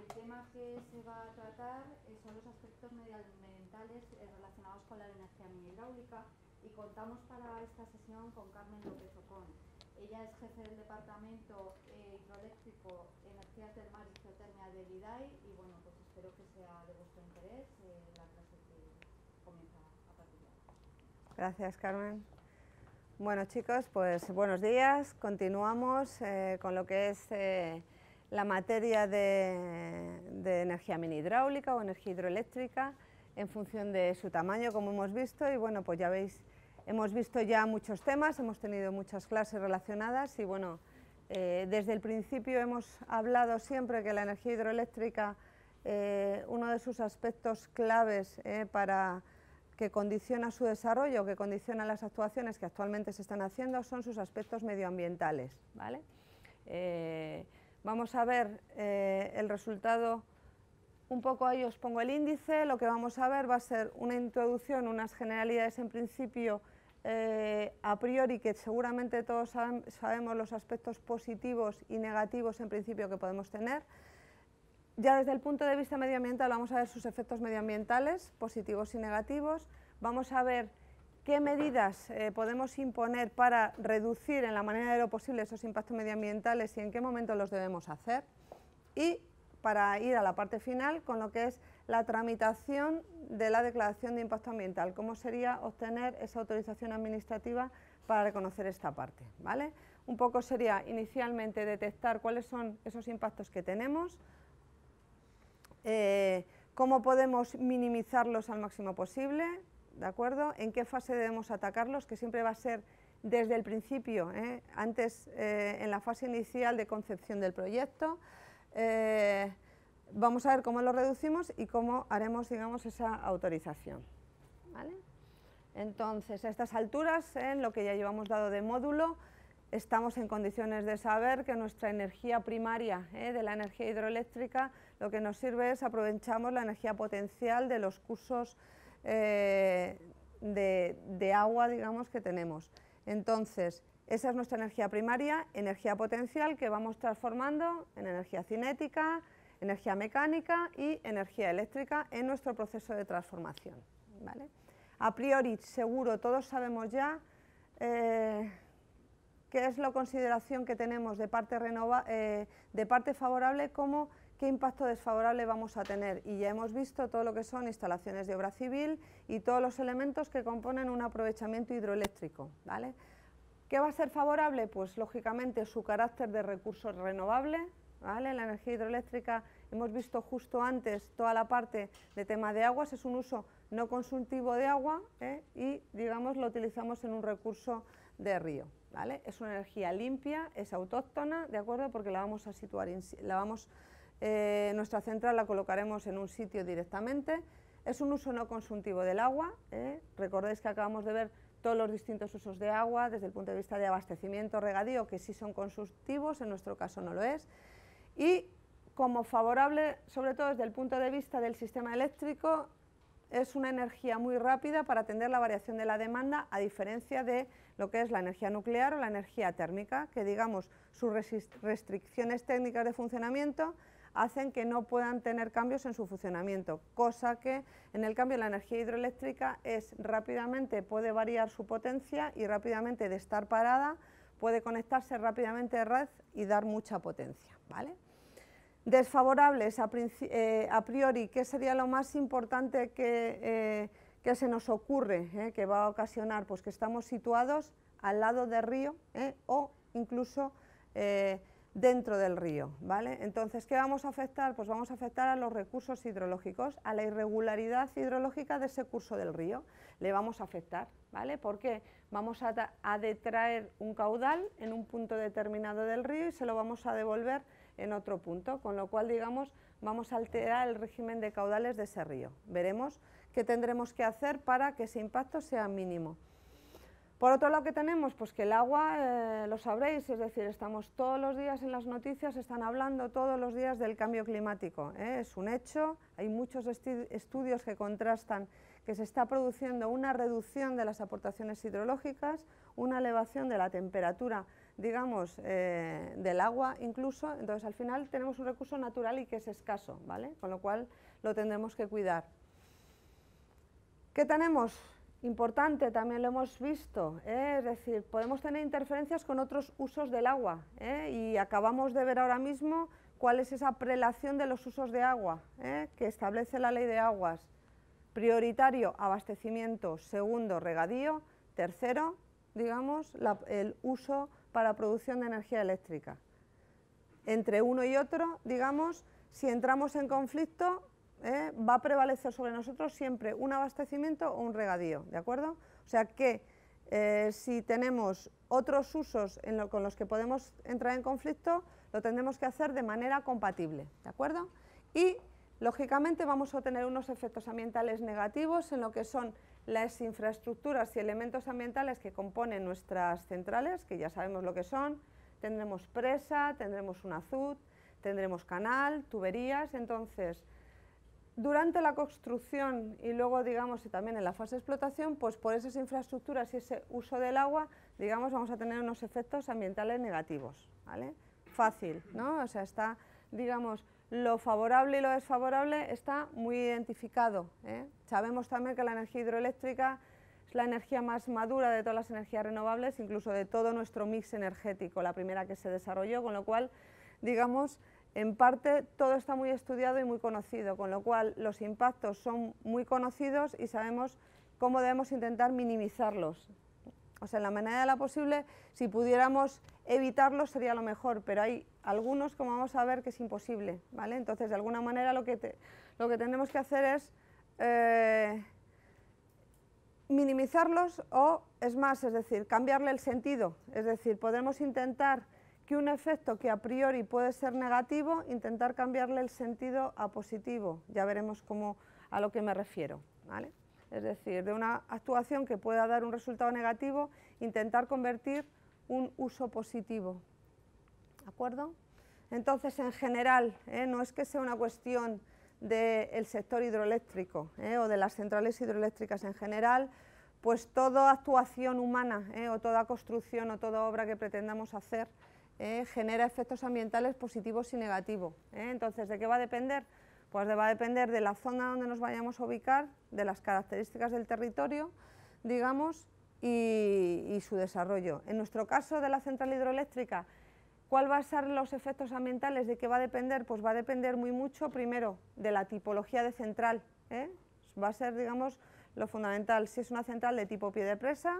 el tema que se va a tratar eh, son los aspectos medioambientales eh, relacionados con la energía hidráulica y contamos para esta sesión con Carmen López Ocon. Ella es jefe del Departamento eh, Hidroeléctrico, energía termal y Geotermia de IDAI y bueno, pues espero que sea de vuestro interés la clase que comienza a partir de ahora. Gracias, Carmen. Bueno, chicos, pues buenos días. Continuamos con lo que es la materia de, energía mini hidráulica o energía hidroeléctrica en función de su tamaño, como hemos visto, y bueno, pues ya veis, hemos visto ya muchos temas, hemos tenido muchas clases relacionadas y bueno, eh, desde el principio hemos hablado siempre que la energía hidroeléctrica, eh, uno de sus aspectos claves eh, para que condiciona su desarrollo, que condiciona las actuaciones que actualmente se están haciendo, son sus aspectos medioambientales, ¿vale? Vamos a ver eh, el resultado, un poco ahí os pongo el índice, lo que vamos a ver va a ser una introducción, unas generalidades en principio eh, a priori que seguramente todos sabemos los aspectos positivos y negativos en principio que podemos tener. Ya desde el punto de vista medioambiental vamos a ver sus efectos medioambientales, positivos y negativos. Vamos a ver ¿Qué medidas eh, podemos imponer para reducir en la manera de lo posible esos impactos medioambientales y en qué momento los debemos hacer? Y para ir a la parte final con lo que es la tramitación de la declaración de impacto ambiental, cómo sería obtener esa autorización administrativa para reconocer esta parte. ¿vale? Un poco sería inicialmente detectar cuáles son esos impactos que tenemos, eh, cómo podemos minimizarlos al máximo posible, ¿de acuerdo? ¿En qué fase debemos atacarlos? Que siempre va a ser desde el principio, ¿eh? antes eh, en la fase inicial de concepción del proyecto. Eh, vamos a ver cómo lo reducimos y cómo haremos, digamos, esa autorización. Entonces, a estas alturas, en lo que ya llevamos dado de módulo, estamos en condiciones de saber que nuestra energía primaria de la energía hidroeléctrica lo que nos sirve es aprovechamos la energía potencial de los cursos eh, de, agua, digamos, que tenemos. Entonces, esa es nuestra energía primaria, energía potencial que vamos transformando en energía cinética, energía mecánica y energía eléctrica en nuestro proceso de transformación. A priori, seguro, todos sabemos ya eh, qué es la consideración que tenemos de parte, eh, de parte favorable como qué impacto desfavorable vamos a tener y ya hemos visto todo lo que son instalaciones de obra civil y todos los elementos que componen un aprovechamiento hidroeléctrico. ¿vale? ¿Qué va a ser favorable? Pues lógicamente su carácter de recurso renovable, ¿vale? la energía hidroeléctrica hemos visto justo antes toda la parte de tema de aguas, es un uso no consultivo de agua ¿eh? y digamos lo utilizamos en un recurso de río. ¿vale? Es una energía limpia, es autóctona, ¿de acuerdo? Porque la vamos a situar, la vamos eh, nuestra central la colocaremos en un sitio directamente. Es un uso no consultivo del agua. ¿eh? Recordéis que acabamos de ver todos los distintos usos de agua desde el punto de vista de abastecimiento, regadío, que sí son consultivos, en nuestro caso no lo es. Y como favorable, sobre todo desde el punto de vista del sistema eléctrico, es una energía muy rápida para atender la variación de la demanda, a diferencia de lo que es la energía nuclear o la energía térmica, que digamos sus restricciones técnicas de funcionamiento hacen que no puedan tener cambios en su funcionamiento, cosa que en el cambio la energía hidroeléctrica es rápidamente, puede variar su potencia y rápidamente de estar parada puede conectarse rápidamente a red y dar mucha potencia. ¿vale? Desfavorables a, eh, priori, ¿qué sería lo más importante que, eh, que se nos ocurre eh, que va a ocasionar? Pues que estamos situados al lado del río o incluso dentro del río, ¿vale? Entonces, ¿qué vamos a afectar? Pues vamos a afectar a los recursos hidrológicos, a la irregularidad hidrológica de ese curso del río, le vamos a afectar, ¿vale? Porque vamos a, a detraer un caudal en un punto determinado del río y se lo vamos a devolver en otro punto, con lo cual, digamos, vamos a alterar el régimen de caudales de ese río. Veremos qué tendremos que hacer para que ese impacto sea mínimo. Por otro lado, que tenemos? Pues que el agua, eh, lo sabréis, es decir, estamos todos los días en las noticias, están hablando todos los días del cambio climático. ¿eh? Es un hecho, hay muchos estudios que contrastan que se está produciendo una reducción de las aportaciones hidrológicas, una elevación de la temperatura, digamos, eh, del agua incluso. Entonces, al final tenemos un recurso natural y que es escaso, ¿vale? Con lo cual lo tendremos que cuidar. ¿Qué tenemos? Importante, también lo hemos visto, ¿eh? es decir, podemos tener interferencias con otros usos del agua ¿eh? y acabamos de ver ahora mismo cuál es esa prelación de los usos de agua ¿eh? que establece la ley de aguas. Prioritario, abastecimiento, segundo, regadío, tercero, digamos, el uso para producción de energía eléctrica. Entre uno y otro, digamos, si entramos en conflicto, ¿eh? va a prevalecer sobre nosotros siempre un abastecimiento o un regadío, ¿de acuerdo? O sea que eh, si tenemos otros usos con los que podemos entrar en conflicto, lo tendremos que hacer de manera compatible, ¿de acuerdo? Y lógicamente vamos a tener unos efectos ambientales negativos en lo que son las infraestructuras y elementos ambientales que componen nuestras centrales, que ya sabemos lo que son, tendremos presa, tendremos un azud, tendremos canal, tuberías, entonces durante la construcción y luego, digamos, y también en la fase de explotación, pues por esas infraestructuras y ese uso del agua, digamos, vamos a tener unos efectos ambientales negativos, ¿vale? Fácil, ¿no? O sea, está, digamos, lo favorable y lo desfavorable está muy identificado. ¿eh? Sabemos también que la energía hidroeléctrica es la energía más madura de todas las energías renovables, incluso de todo nuestro mix energético, la primera que se desarrolló, con lo cual, digamos, en parte todo está muy estudiado y muy conocido, con lo cual los impactos son muy conocidos y sabemos cómo debemos intentar minimizarlos. O sea, en la manera de la posible, si pudiéramos evitarlos sería lo mejor, pero hay algunos, como vamos a ver, que es imposible, ¿vale? Entonces, de alguna manera lo que, que tenemos que hacer es eh, minimizarlos o, es más, es decir, cambiarle el sentido. Es decir, podemos intentar que un efecto que a priori puede ser negativo, intentar cambiarle el sentido a positivo. Ya veremos cómo, a lo que me refiero. Es decir, de una actuación que pueda dar un resultado negativo, intentar convertir un uso positivo. ¿De acuerdo? Entonces, en general, ¿eh? no es que sea una cuestión del sector hidroeléctrico ¿eh? o de las centrales hidroeléctricas en general, pues toda actuación humana ¿eh? o toda construcción o toda obra que pretendamos hacer eh, genera efectos ambientales positivos y negativos. Eh. Entonces, ¿de qué va a depender? Pues va a depender de la zona donde nos vayamos a ubicar, de las características del territorio, digamos, y, su desarrollo. En nuestro caso de la central hidroeléctrica, ¿Cuál va a ser los efectos ambientales? ¿De qué va a depender? Pues va a depender muy mucho, primero, de la tipología de central. Eh. Va a ser, digamos, lo fundamental, si es una central de tipo pie de presa,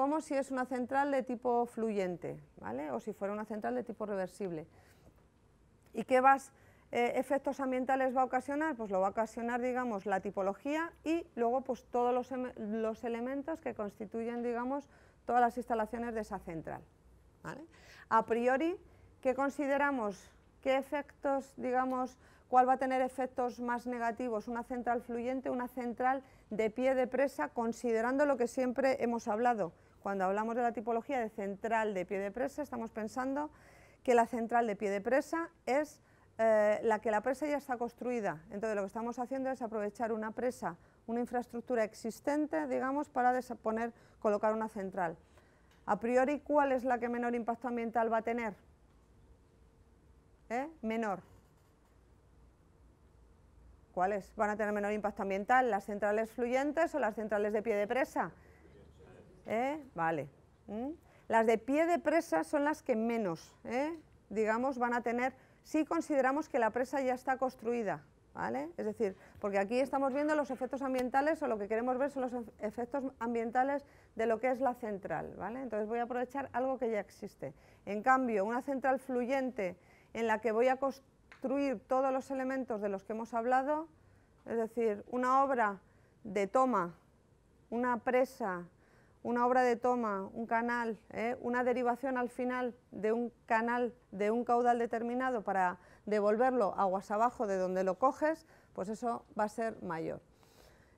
como si es una central de tipo fluyente, ¿vale? O si fuera una central de tipo reversible. ¿Y qué vas, eh, efectos ambientales va a ocasionar? Pues lo va a ocasionar, la tipología y luego pues, todos em, los, elementos que constituyen, digamos, todas las instalaciones de esa central. A priori, ¿qué consideramos? ¿Qué efectos, digamos, cuál va a tener efectos más negativos? Una central fluyente, una central de pie de presa, considerando lo que siempre hemos hablado, cuando hablamos de la tipología de central de pie de presa, estamos pensando que la central de pie de presa es eh, la que la presa ya está construida. Entonces lo que estamos haciendo es aprovechar una presa, una infraestructura existente, digamos, para colocar una central. A priori, ¿cuál es la que menor impacto ambiental va a tener? ¿Eh? Menor. ¿Cuáles van a tener menor impacto ambiental? ¿Las centrales fluyentes o las centrales de pie de presa? ¿Eh? Vale. ¿Mm? Las de pie de presa son las que menos, ¿eh? digamos, van a tener, si consideramos que la presa ya está construida, ¿vale? Es decir, porque aquí estamos viendo los efectos ambientales o lo que queremos ver son los efectos ambientales de lo que es la central, ¿vale? Entonces voy a aprovechar algo que ya existe. En cambio, una central fluyente en la que voy a construir todos los elementos de los que hemos hablado, es decir, una obra de toma, una presa, una obra de toma, un canal, ¿eh? una derivación al final de un canal, de un caudal determinado para devolverlo aguas abajo de donde lo coges, pues eso va a ser mayor.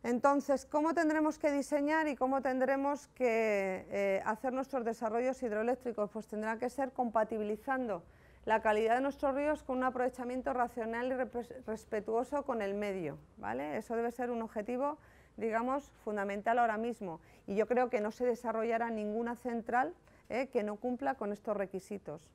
Entonces, ¿cómo tendremos que diseñar y cómo tendremos que eh, hacer nuestros desarrollos hidroeléctricos? Pues tendrá que ser compatibilizando la calidad de nuestros ríos con un aprovechamiento racional y respetuoso con el medio. ¿vale? Eso debe ser un objetivo digamos, fundamental ahora mismo. Y yo creo que no se desarrollará ninguna central ¿eh? que no cumpla con estos requisitos.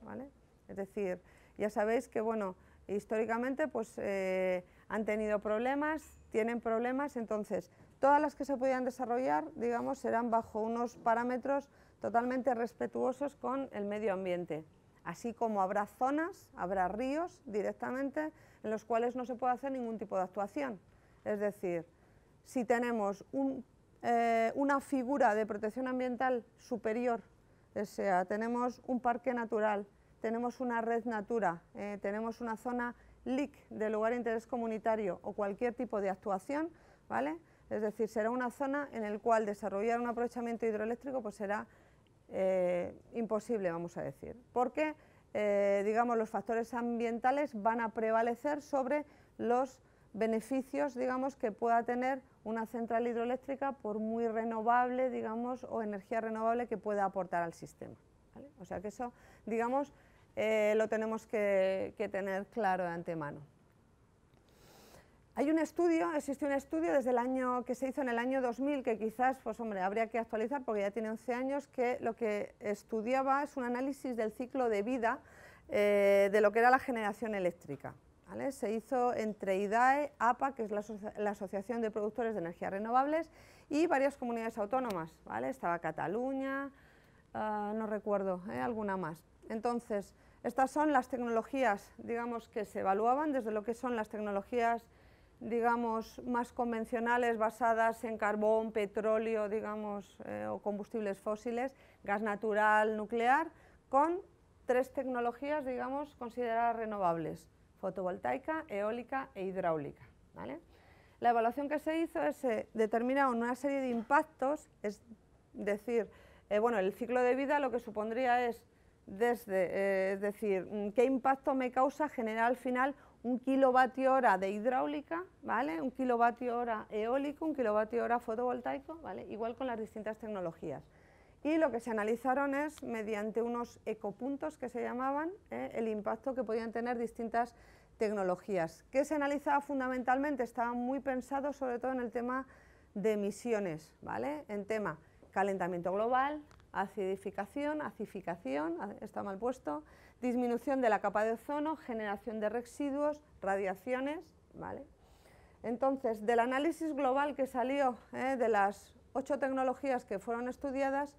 Es decir, ya sabéis que, bueno, históricamente pues, eh, han tenido problemas, tienen problemas, entonces todas las que se pudieran desarrollar, digamos, serán bajo unos parámetros totalmente respetuosos con el medio ambiente. Así como habrá zonas, habrá ríos directamente en los cuales no se puede hacer ningún tipo de actuación. Es decir, si tenemos eh, una figura de protección ambiental superior, o sea, tenemos un parque natural, tenemos una red natura, eh, tenemos una zona LIC de lugar de interés comunitario o cualquier tipo de actuación, ¿vale? Es decir, será una zona en la cual desarrollar un aprovechamiento hidroeléctrico pues será eh, imposible, vamos a decir, porque digamos, los factores ambientales van a prevalecer sobre los beneficios digamos, que pueda tener una central hidroeléctrica por muy renovable, digamos, o energía renovable que pueda aportar al sistema. O sea que eso, digamos, eh, lo tenemos que, tener claro de antemano. Hay un estudio, existe un estudio desde el año que se hizo en el año 2000 que quizás, pues hombre, habría que actualizar porque ya tiene 11 años que lo que estudiaba es un análisis del ciclo de vida eh, de lo que era la generación eléctrica. Se hizo entre IDAE, APA, que es la, Asociación de Productores de Energías Renovables, y varias comunidades autónomas, Estaba Cataluña, eh, no recuerdo, ¿eh? alguna más. Entonces, estas son las tecnologías, digamos, que se evaluaban desde lo que son las tecnologías, digamos, más convencionales basadas en carbón, petróleo, digamos, eh, o combustibles fósiles, gas natural, nuclear, con tres tecnologías, digamos, consideradas renovables fotovoltaica, eólica e hidráulica. ¿vale? La evaluación que se hizo es eh, determinar una serie de impactos, es decir, eh, bueno, el ciclo de vida lo que supondría es desde, eh, es decir, mm, qué impacto me causa generar al final un kilovatio hora de hidráulica, ¿vale? Un kilovatio hora eólico, un kilovatio hora fotovoltaico, ¿vale? Igual con las distintas tecnologías y lo que se analizaron es, mediante unos ecopuntos que se llamaban, ¿eh? el impacto que podían tener distintas tecnologías. ¿Qué se analizaba fundamentalmente? Estaba muy pensado sobre todo en el tema de emisiones, ¿vale? En tema calentamiento global, acidificación, acidificación, ah, está mal puesto, disminución de la capa de ozono, generación de residuos, radiaciones, ¿vale? Entonces, del análisis global que salió ¿eh? de las ocho tecnologías que fueron estudiadas,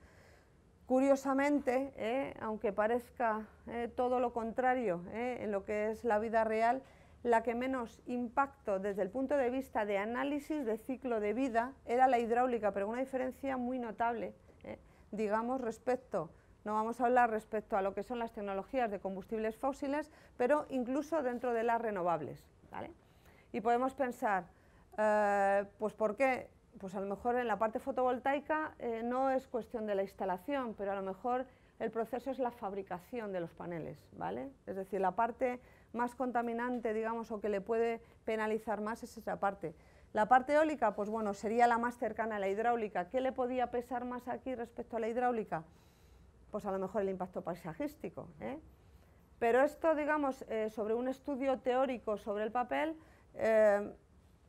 curiosamente, eh, aunque parezca eh, todo lo contrario eh, en lo que es la vida real, la que menos impacto desde el punto de vista de análisis de ciclo de vida era la hidráulica, pero una diferencia muy notable, digamos, respecto, no vamos a hablar respecto a lo que son las tecnologías de combustibles fósiles, pero incluso dentro de las renovables. ¿vale? Y podemos pensar, pues, ¿por qué pues a lo mejor en la parte fotovoltaica eh, no es cuestión de la instalación, pero a lo mejor el proceso es la fabricación de los paneles, ¿vale? Es decir, la parte más contaminante, digamos, o que le puede penalizar más es esa parte. La parte eólica, pues bueno, sería la más cercana a la hidráulica. ¿Qué le podía pesar más aquí respecto a la hidráulica? Pues a lo mejor el impacto paisajístico. ¿eh? Pero esto, digamos, eh, sobre un estudio teórico sobre el papel,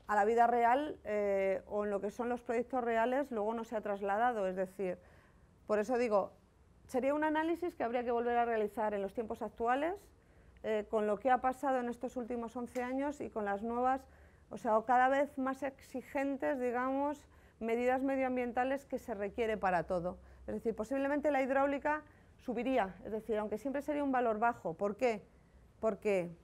a la vida real eh, o en lo que son los proyectos reales luego no se ha trasladado. Es decir, por eso digo, sería un análisis que habría que volver a realizar en los tiempos actuales, eh, con lo que ha pasado en estos últimos 11 años y con las nuevas, o sea, cada vez más exigentes, digamos, medidas medioambientales que se requiere para todo. Es decir, posiblemente la hidráulica subiría, es decir, aunque siempre sería un valor bajo. ¿Por qué? Porque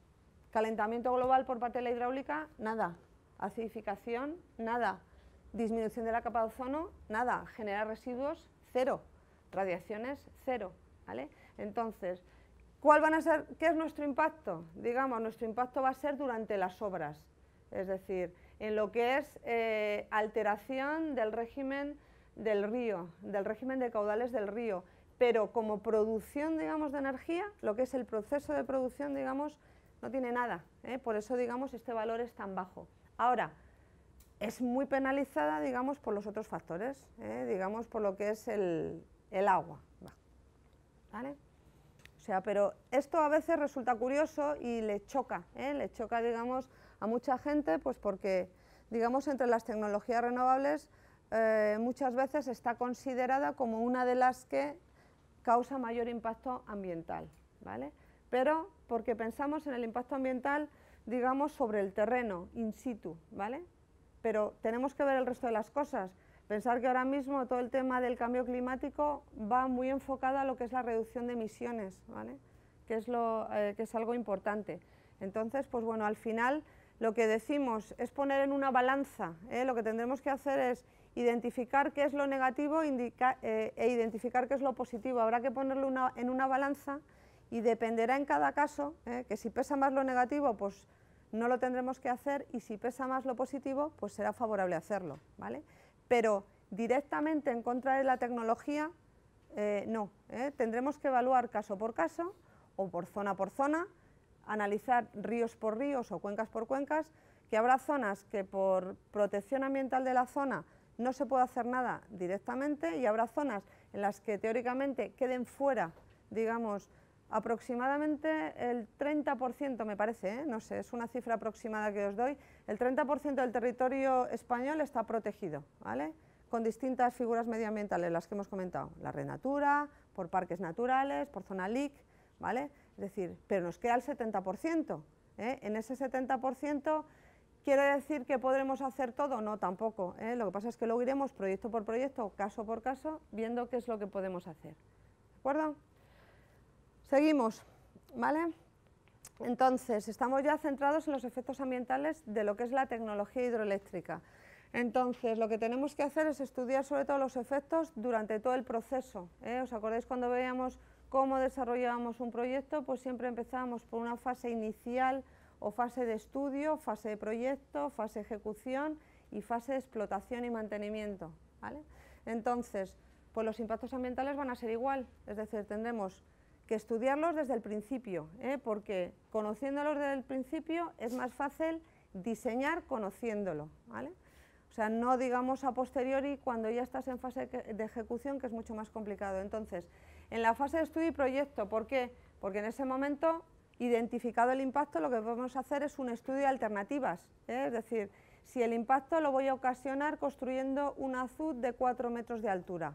calentamiento global por parte de la hidráulica, nada, acidificación, nada, disminución de la capa de ozono, nada, generar residuos, cero, radiaciones, cero, ¿vale? Entonces, ¿cuál van a ser, qué es nuestro impacto? Digamos, nuestro impacto va a ser durante las obras, es decir, en lo que es eh, alteración del régimen del río, del régimen de caudales del río, pero como producción, digamos, de energía, lo que es el proceso de producción, digamos, no tiene nada, ¿eh? por eso, digamos, este valor es tan bajo. Ahora, es muy penalizada, digamos, por los otros factores, ¿eh? digamos, por lo que es el, agua. O sea, pero esto a veces resulta curioso y le choca, ¿eh? le choca, digamos, a mucha gente, pues porque, digamos, entre las tecnologías renovables eh, muchas veces está considerada como una de las que causa mayor impacto ambiental, ¿vale? Pero porque pensamos en el impacto ambiental digamos, sobre el terreno, in situ, ¿vale? Pero tenemos que ver el resto de las cosas. Pensar que ahora mismo todo el tema del cambio climático va muy enfocado a lo que es la reducción de emisiones, ¿vale? Que es, lo, eh, que es algo importante. Entonces, pues bueno, al final lo que decimos es poner en una balanza. ¿eh? Lo que tendremos que hacer es identificar qué es lo negativo eh, e identificar qué es lo positivo. Habrá que ponerlo en una balanza y dependerá en cada caso, ¿eh? que si pesa más lo negativo, pues no lo tendremos que hacer y si pesa más lo positivo, pues será favorable hacerlo, ¿vale? Pero directamente en contra de la tecnología, eh, no, ¿eh? tendremos que evaluar caso por caso o por zona por zona, analizar ríos por ríos o cuencas por cuencas, que habrá zonas que por protección ambiental de la zona no se puede hacer nada directamente y habrá zonas en las que teóricamente queden fuera, digamos, aproximadamente el 30%, me parece, ¿eh? no sé, es una cifra aproximada que os doy, el 30% del territorio español está protegido, ¿vale? con distintas figuras medioambientales, las que hemos comentado, la red natura, por parques naturales, por zona LIC, ¿vale? es decir, pero nos queda el 70%, ¿eh? en ese 70% ¿Quiere decir que podremos hacer todo? No, tampoco. ¿eh? Lo que pasa es que lo iremos proyecto por proyecto, caso por caso, viendo qué es lo que podemos hacer. ¿De acuerdo? Seguimos, ¿vale? Entonces, estamos ya centrados en los efectos ambientales de lo que es la tecnología hidroeléctrica. Entonces, lo que tenemos que hacer es estudiar sobre todo los efectos durante todo el proceso. ¿eh? ¿Os acordáis cuando veíamos cómo desarrollábamos un proyecto? Pues siempre empezábamos por una fase inicial o fase de estudio, fase de proyecto, fase de ejecución y fase de explotación y mantenimiento. ¿vale? Entonces, pues los impactos ambientales van a ser igual, es decir, tendremos que estudiarlos desde el principio, ¿eh? porque conociéndolos desde el principio es más fácil diseñar conociéndolo, O sea, no digamos a posteriori cuando ya estás en fase de ejecución, que es mucho más complicado. Entonces, en la fase de estudio y proyecto, ¿por qué? Porque en ese momento, identificado el impacto, lo que podemos hacer es un estudio de alternativas, ¿eh? es decir, si el impacto lo voy a ocasionar construyendo un azul de 4 metros de altura,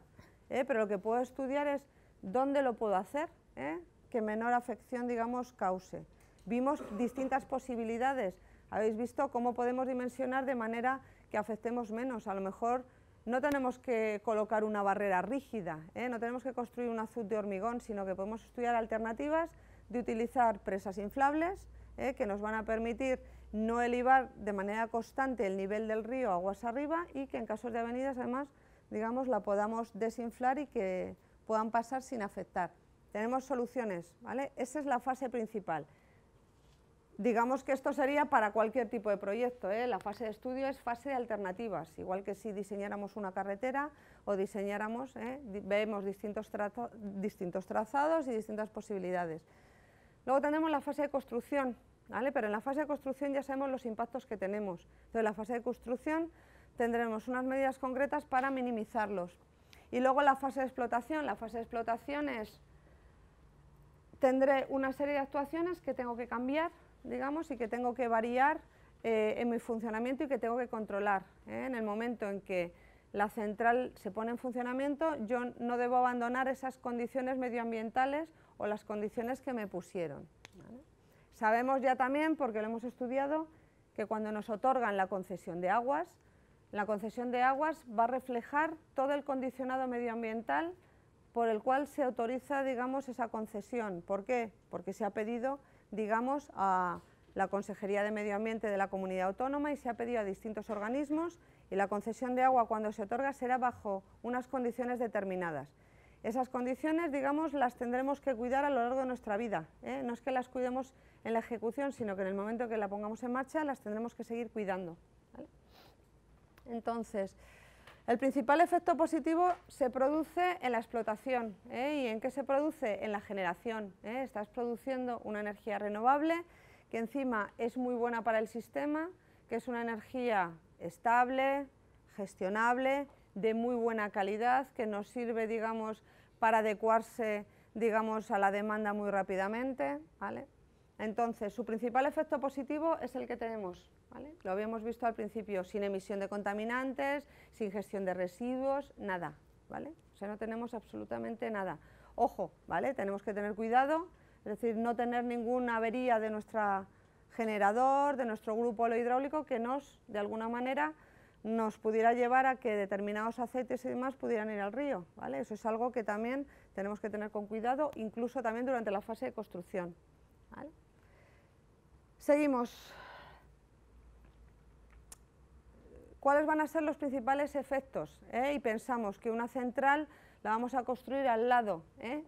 ¿eh? pero lo que puedo estudiar es dónde lo puedo hacer, ¿eh? que menor afección, digamos, cause. Vimos distintas posibilidades. Habéis visto cómo podemos dimensionar de manera que afectemos menos. A lo mejor no tenemos que colocar una barrera rígida, ¿eh? no tenemos que construir un azul de hormigón, sino que podemos estudiar alternativas de utilizar presas inflables ¿eh? que nos van a permitir no elevar de manera constante el nivel del río aguas arriba y que en casos de avenidas además digamos la podamos desinflar y que puedan pasar sin afectar tenemos soluciones, ¿vale? Esa es la fase principal. Digamos que esto sería para cualquier tipo de proyecto. ¿eh? La fase de estudio es fase de alternativas, igual que si diseñáramos una carretera o diseñáramos, ¿eh? vemos distintos, distintos trazados y distintas posibilidades. Luego tenemos la fase de construcción, ¿vale? pero en la fase de construcción ya sabemos los impactos que tenemos. Entonces, en la fase de construcción tendremos unas medidas concretas para minimizarlos. Y luego la fase de explotación, la fase de explotación es tendré una serie de actuaciones que tengo que cambiar, digamos, y que tengo que variar eh, en mi funcionamiento y que tengo que controlar. ¿eh? En el momento en que la central se pone en funcionamiento, yo no debo abandonar esas condiciones medioambientales o las condiciones que me pusieron. Sabemos ya también, porque lo hemos estudiado, que cuando nos otorgan la concesión de aguas, la concesión de aguas va a reflejar todo el condicionado medioambiental por el cual se autoriza, digamos, esa concesión. ¿Por qué? Porque se ha pedido, digamos, a la Consejería de Medio Ambiente de la Comunidad Autónoma y se ha pedido a distintos organismos y la concesión de agua cuando se otorga será bajo unas condiciones determinadas. Esas condiciones, digamos, las tendremos que cuidar a lo largo de nuestra vida. ¿eh? No es que las cuidemos en la ejecución, sino que en el momento que la pongamos en marcha las tendremos que seguir cuidando. Entonces, el principal efecto positivo se produce en la explotación. ¿eh? ¿Y en qué se produce? En la generación. ¿eh? Estás produciendo una energía renovable que encima es muy buena para el sistema, que es una energía estable, gestionable, de muy buena calidad, que nos sirve digamos, para adecuarse digamos, a la demanda muy rápidamente. Entonces, su principal efecto positivo es el que tenemos lo habíamos visto al principio, sin emisión de contaminantes, sin gestión de residuos, nada, ¿vale? O sea, no tenemos absolutamente nada. Ojo, ¿vale? Tenemos que tener cuidado, es decir, no tener ninguna avería de nuestro generador, de nuestro grupo hidráulico que nos, de alguna manera, nos pudiera llevar a que determinados aceites y demás pudieran ir al río, ¿vale? Eso es algo que también tenemos que tener con cuidado, incluso también durante la fase de construcción, ¿vale? Seguimos. ¿Cuáles van a ser los principales efectos? Eh? Y pensamos que una central la vamos a construir al lado, eh?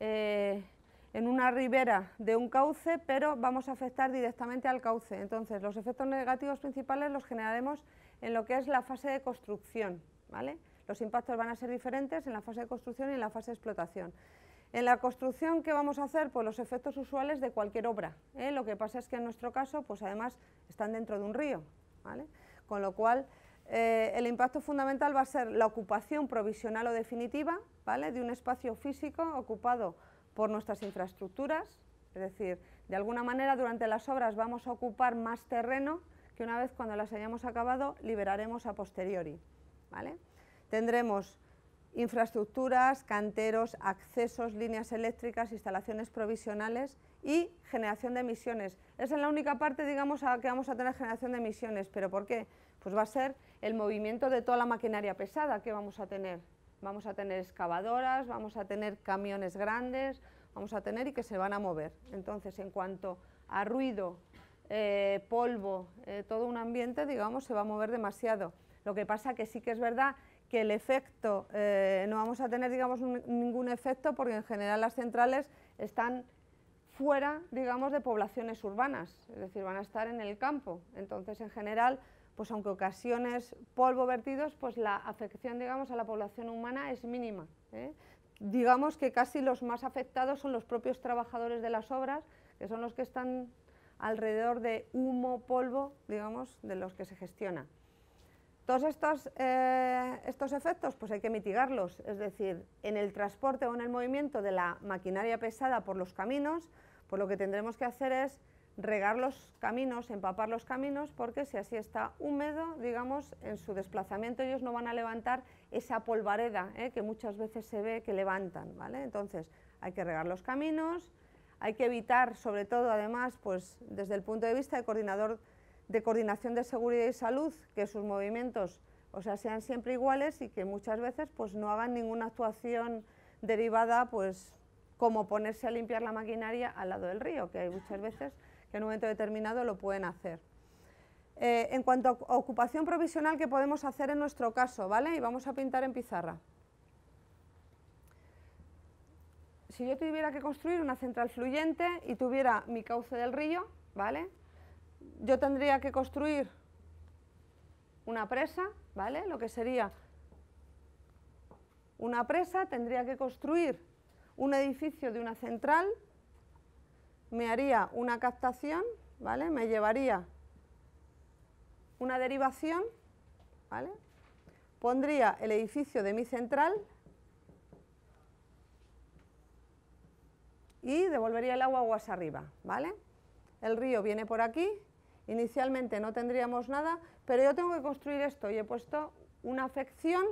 Eh, en una ribera de un cauce, pero vamos a afectar directamente al cauce. Entonces, los efectos negativos principales los generaremos en lo que es la fase de construcción. ¿vale? Los impactos van a ser diferentes en la fase de construcción y en la fase de explotación. En la construcción, ¿qué vamos a hacer? Pues los efectos usuales de cualquier obra. Lo que pasa es que en nuestro caso, pues además, están dentro de un río con lo cual eh, el impacto fundamental va a ser la ocupación provisional o definitiva ¿vale? de un espacio físico ocupado por nuestras infraestructuras, es decir, de alguna manera durante las obras vamos a ocupar más terreno que una vez cuando las hayamos acabado liberaremos a posteriori. ¿vale? Tendremos infraestructuras, canteros, accesos, líneas eléctricas, instalaciones provisionales y generación de emisiones. Esa es la única parte, digamos, a que vamos a tener generación de emisiones. ¿Pero por qué? Pues va a ser el movimiento de toda la maquinaria pesada que vamos a tener. Vamos a tener excavadoras, vamos a tener camiones grandes, vamos a tener y que se van a mover. Entonces, en cuanto a ruido, eh, polvo, eh, todo un ambiente, digamos, se va a mover demasiado. Lo que pasa que sí que es verdad que el efecto, eh, no vamos a tener digamos, ningún efecto porque en general las centrales están fuera digamos, de poblaciones urbanas, es decir, van a estar en el campo. Entonces, en general, pues aunque ocasiones polvo vertidos, pues la afección digamos, a la población humana es mínima. ¿eh? Digamos que casi los más afectados son los propios trabajadores de las obras, que son los que están alrededor de humo, polvo, digamos, de los que se gestiona. Todos estos, eh, estos efectos pues hay que mitigarlos, es decir, en el transporte o en el movimiento de la maquinaria pesada por los caminos, pues lo que tendremos que hacer es regar los caminos, empapar los caminos, porque si así está húmedo, digamos, en su desplazamiento ellos no van a levantar esa polvareda eh, que muchas veces se ve que levantan, ¿vale? Entonces, hay que regar los caminos, hay que evitar, sobre todo, además, pues desde el punto de vista del coordinador de coordinación de seguridad y salud, que sus movimientos o sea, sean siempre iguales y que muchas veces pues, no hagan ninguna actuación derivada, pues como ponerse a limpiar la maquinaria al lado del río, que hay muchas veces que en un momento determinado lo pueden hacer. Eh, en cuanto a ocupación provisional que podemos hacer en nuestro caso, ¿vale? Y vamos a pintar en pizarra. Si yo tuviera que construir una central fluyente y tuviera mi cauce del río, ¿vale? yo tendría que construir una presa, ¿vale? Lo que sería una presa, tendría que construir un edificio de una central, me haría una captación, ¿vale? Me llevaría una derivación, ¿vale? Pondría el edificio de mi central y devolvería el agua aguas arriba, ¿vale? El río viene por aquí, Inicialmente no tendríamos nada, pero yo tengo que construir esto y he puesto una afección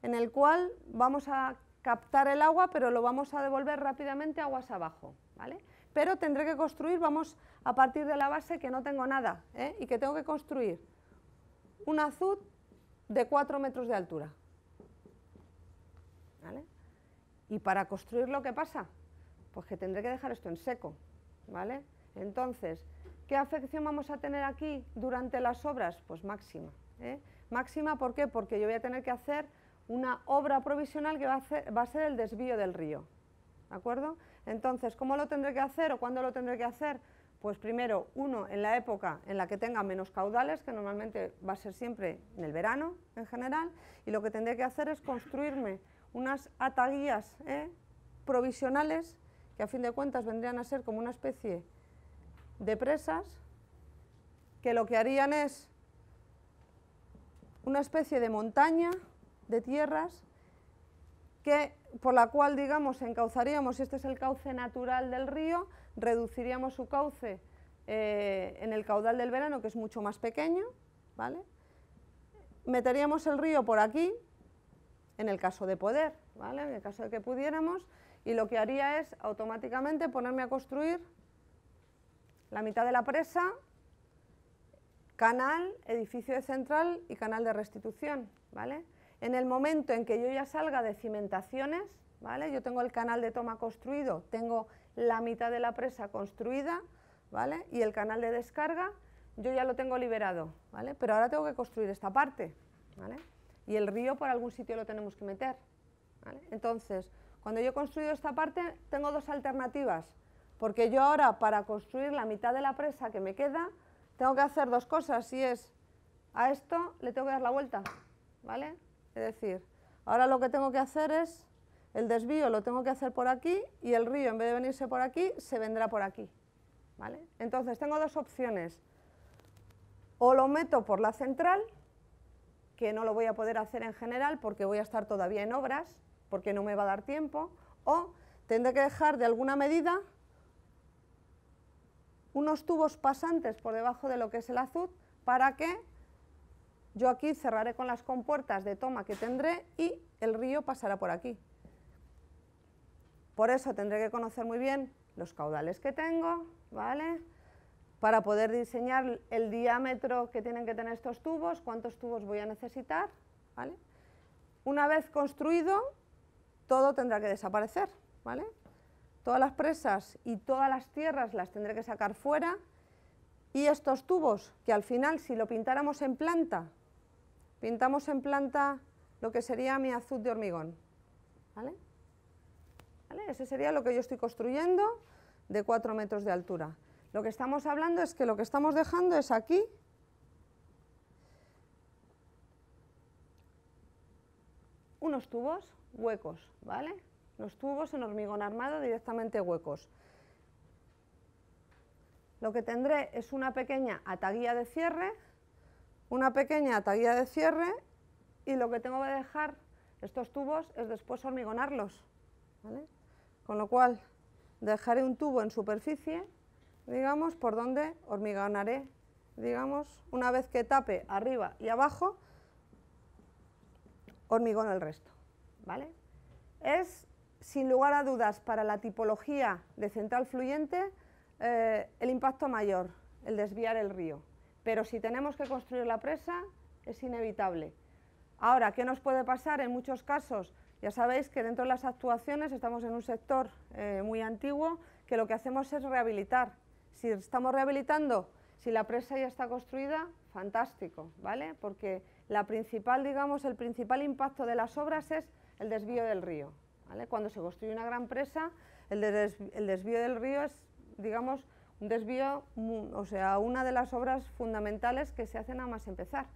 en el cual vamos a captar el agua, pero lo vamos a devolver rápidamente aguas abajo, ¿vale? Pero tendré que construir, vamos a partir de la base que no tengo nada ¿eh? y que tengo que construir un azud de 4 metros de altura. ¿Vale? Y para construirlo, ¿qué pasa, pues que tendré que dejar esto en seco, ¿vale? Entonces, ¿Qué afección vamos a tener aquí durante las obras? Pues máxima. ¿eh? Máxima, ¿por qué? Porque yo voy a tener que hacer una obra provisional que va a, ser el desvío del río. ¿De acuerdo? Entonces, ¿cómo lo tendré que hacer o cuándo lo tendré que hacer? Pues primero, uno, en la época en la que tenga menos caudales, que normalmente va a ser siempre en el verano en general, y lo que tendré que hacer es construirme unas ataguías ¿eh? provisionales, que a fin de cuentas vendrían a ser como una especie de presas que lo que harían es una especie de montaña de tierras que, por la cual, digamos, encauzaríamos, este es el cauce natural del río, reduciríamos su cauce eh, en el caudal del verano, que es mucho más pequeño, ¿vale? Meteríamos el río por aquí, en el caso de poder, ¿vale? En el caso de que pudiéramos, y lo que haría es automáticamente ponerme a construir la mitad de la presa, canal, edificio de central y canal de restitución, ¿vale? En el momento en que yo ya salga de cimentaciones, ¿vale? Yo tengo el canal de toma construido, tengo la mitad de la presa construida, ¿vale? Y el canal de descarga yo ya lo tengo liberado, ¿vale? Pero ahora tengo que construir esta parte, ¿vale? Y el río por algún sitio lo tenemos que meter, ¿vale? Entonces, cuando yo he construido esta parte, tengo dos alternativas porque yo ahora para construir la mitad de la presa que me queda, tengo que hacer dos cosas, y es, a esto le tengo que dar la vuelta, ¿vale? Es decir, ahora lo que tengo que hacer es, el desvío lo tengo que hacer por aquí, y el río en vez de venirse por aquí, se vendrá por aquí, ¿vale? Entonces tengo dos opciones, o lo meto por la central, que no lo voy a poder hacer en general porque voy a estar todavía en obras, porque no me va a dar tiempo, o tendré que dejar de alguna medida unos tubos pasantes por debajo de lo que es el azud para que yo aquí cerraré con las compuertas de toma que tendré y el río pasará por aquí. Por eso tendré que conocer muy bien los caudales que tengo, ¿vale? Para poder diseñar el diámetro que tienen que tener estos tubos, cuántos tubos voy a necesitar, ¿vale? Una vez construido, todo tendrá que desaparecer, ¿vale? todas las presas y todas las tierras las tendré que sacar fuera y estos tubos, que al final si lo pintáramos en planta, pintamos en planta lo que sería mi azul de hormigón. ¿Vale? Ese sería lo que yo estoy construyendo de 4 metros de altura. Lo que estamos hablando es que lo que estamos dejando es aquí unos tubos huecos, ¿vale? los tubos en hormigón armado directamente huecos. Lo que tendré es una pequeña ataguía de cierre, una pequeña ataguía de cierre y lo que tengo que dejar estos tubos es después hormigonarlos. ¿vale? Con lo cual dejaré un tubo en superficie, digamos, por donde hormigonaré, digamos, una vez que tape arriba y abajo, hormigón el resto. ¿vale? Es sin lugar a dudas, para la tipología de central fluyente, eh, el impacto mayor, el desviar el río. Pero si tenemos que construir la presa, es inevitable. Ahora, ¿qué nos puede pasar en muchos casos? Ya sabéis que dentro de las actuaciones estamos en un sector eh, muy antiguo que lo que hacemos es rehabilitar. Si estamos rehabilitando, si la presa ya está construida, fantástico, ¿vale? Porque la principal, digamos, el principal impacto de las obras es el desvío del río. Cuando se construye una gran presa, el, desvío del río es, digamos, un desvío, o sea, una de las obras fundamentales que se hacen nada más empezar.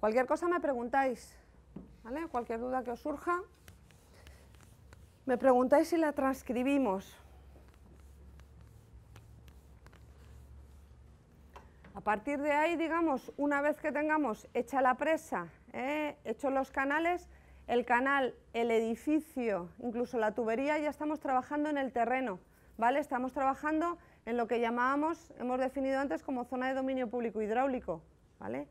Cualquier cosa me preguntáis, cualquier duda que os surja, me preguntáis si la transcribimos. A partir de ahí, digamos, una vez que tengamos hecha la presa, ¿eh? hechos los canales, el canal, el edificio, incluso la tubería, ya estamos trabajando en el terreno, ¿vale? Estamos trabajando en lo que llamábamos, hemos definido antes como zona de dominio público hidráulico, ¿vale?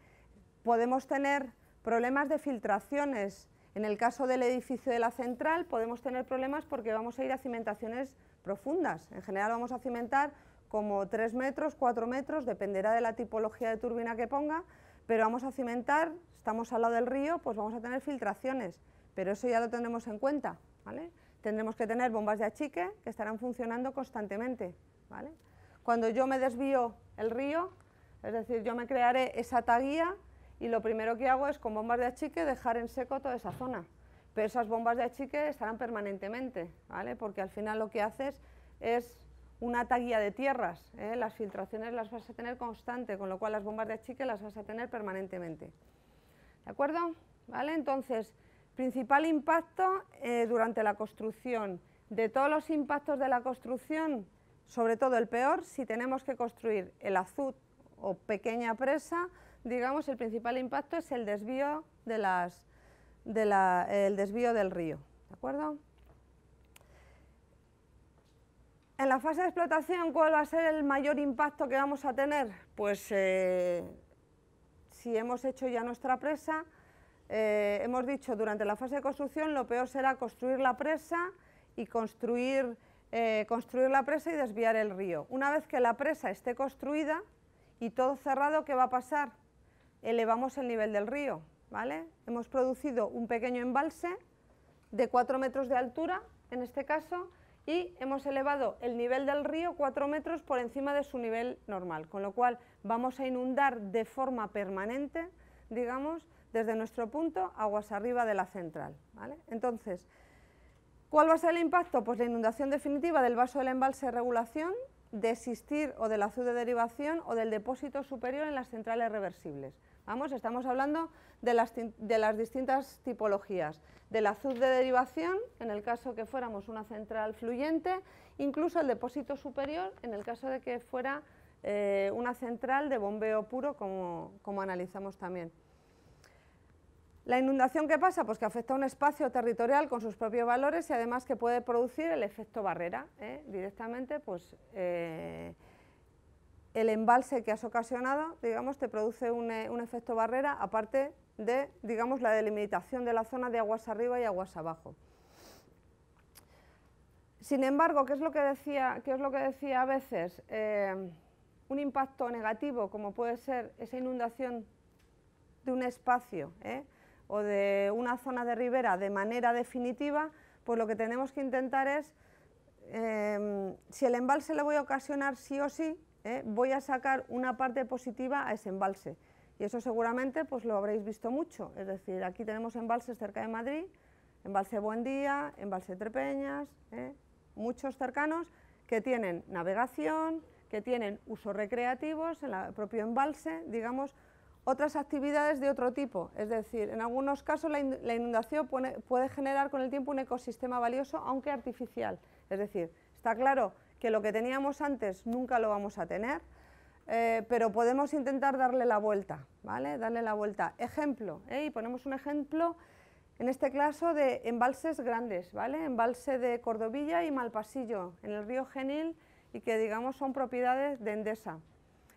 Podemos tener problemas de filtraciones, en el caso del edificio de la central podemos tener problemas porque vamos a ir a cimentaciones profundas, en general vamos a cimentar como 3 metros, 4 metros, dependerá de la tipología de turbina que ponga, pero vamos a cimentar estamos al lado del río, pues vamos a tener filtraciones, pero eso ya lo tendremos en cuenta, ¿vale? Tendremos que tener bombas de achique que estarán funcionando constantemente, ¿vale? Cuando yo me desvío el río, es decir, yo me crearé esa taguía y lo primero que hago es con bombas de achique dejar en seco toda esa zona. Pero esas bombas de achique estarán permanentemente, ¿vale? Porque al final lo que haces es una taguía de tierras, ¿eh? las filtraciones las vas a tener constante, con lo cual las bombas de achique las vas a tener permanentemente. ¿De acuerdo? ¿Vale? Entonces, principal impacto eh, durante la construcción. De todos los impactos de la construcción, sobre todo el peor, si tenemos que construir el azud o pequeña presa, digamos, el principal impacto es el desvío, de las, el desvío del río. ¿De acuerdo? En la fase de explotación, ¿cuál va a ser el mayor impacto que vamos a tener? Pues eh, si hemos hecho ya nuestra presa, eh, hemos dicho durante la fase de construcción lo peor será construir la presa y eh, construir, la presa y desviar el río. Una vez que la presa esté construida y todo cerrado, ¿qué va a pasar? Elevamos el nivel del río, ¿vale? Hemos producido un pequeño embalse de 4 metros de altura, en este caso, y hemos elevado el nivel del río 4 metros por encima de su nivel normal, con lo cual vamos a inundar de forma permanente, digamos, desde nuestro punto aguas arriba de la central. Entonces, ¿cuál va a ser el impacto? Pues la inundación definitiva del vaso del embalse de regulación, de existir o del azul de derivación o del depósito superior en las centrales reversibles. Vamos, estamos hablando de las, distintas tipologías, del azud de derivación, en el caso que fuéramos una central fluyente, incluso el depósito superior, en el caso de que fuera eh, una central de bombeo puro, como, analizamos también. La inundación ¿qué pasa, pues que afecta a un espacio territorial con sus propios valores y además que puede producir el efecto barrera, ¿eh? directamente pues eh, el embalse que has ocasionado, digamos, te produce eh, un, efecto barrera, aparte de, digamos, la delimitación de la zona de aguas arriba y aguas abajo. Sin embargo, ¿qué es lo que decía, qué es lo que decía a veces? Eh, un impacto negativo, como puede ser esa inundación de un espacio ¿eh? o de una zona de ribera de manera definitiva, pues lo que tenemos que intentar es, si el embalse le voy a ocasionar sí o sí, ¿eh? voy a sacar una parte positiva a ese embalse. Y eso seguramente pues lo habréis visto mucho. Es decir, aquí tenemos embalses cerca de Madrid, embalse Buendía, embalse Trepeñas, ¿eh? muchos cercanos que tienen navegación, que tienen usos recreativos en el propio embalse, digamos, otras actividades de otro tipo. Es decir, en algunos casos la inundación puede generar con el tiempo un ecosistema valioso, aunque artificial. Es decir, está claro que lo que teníamos antes nunca lo vamos a tener, eh, pero podemos intentar darle la vuelta, ¿vale? Darle la vuelta. Ejemplo, ¿eh? y ponemos un ejemplo, en este caso, de embalses grandes, ¿vale? Embalse de Cordovilla y Malpasillo, en el río Genil, y que, digamos, son propiedades de Endesa.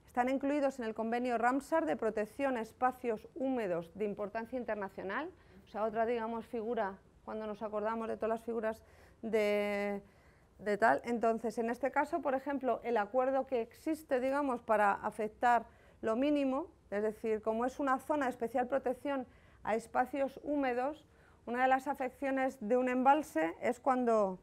Están incluidos en el convenio Ramsar de protección a espacios húmedos de importancia internacional, o sea, otra, digamos, figura, cuando nos acordamos de todas las figuras de entonces, en este caso, por ejemplo, el acuerdo que existe, digamos, para afectar lo mínimo, es decir, como es una zona de especial protección a espacios húmedos, una de las afecciones de un embalse es cuando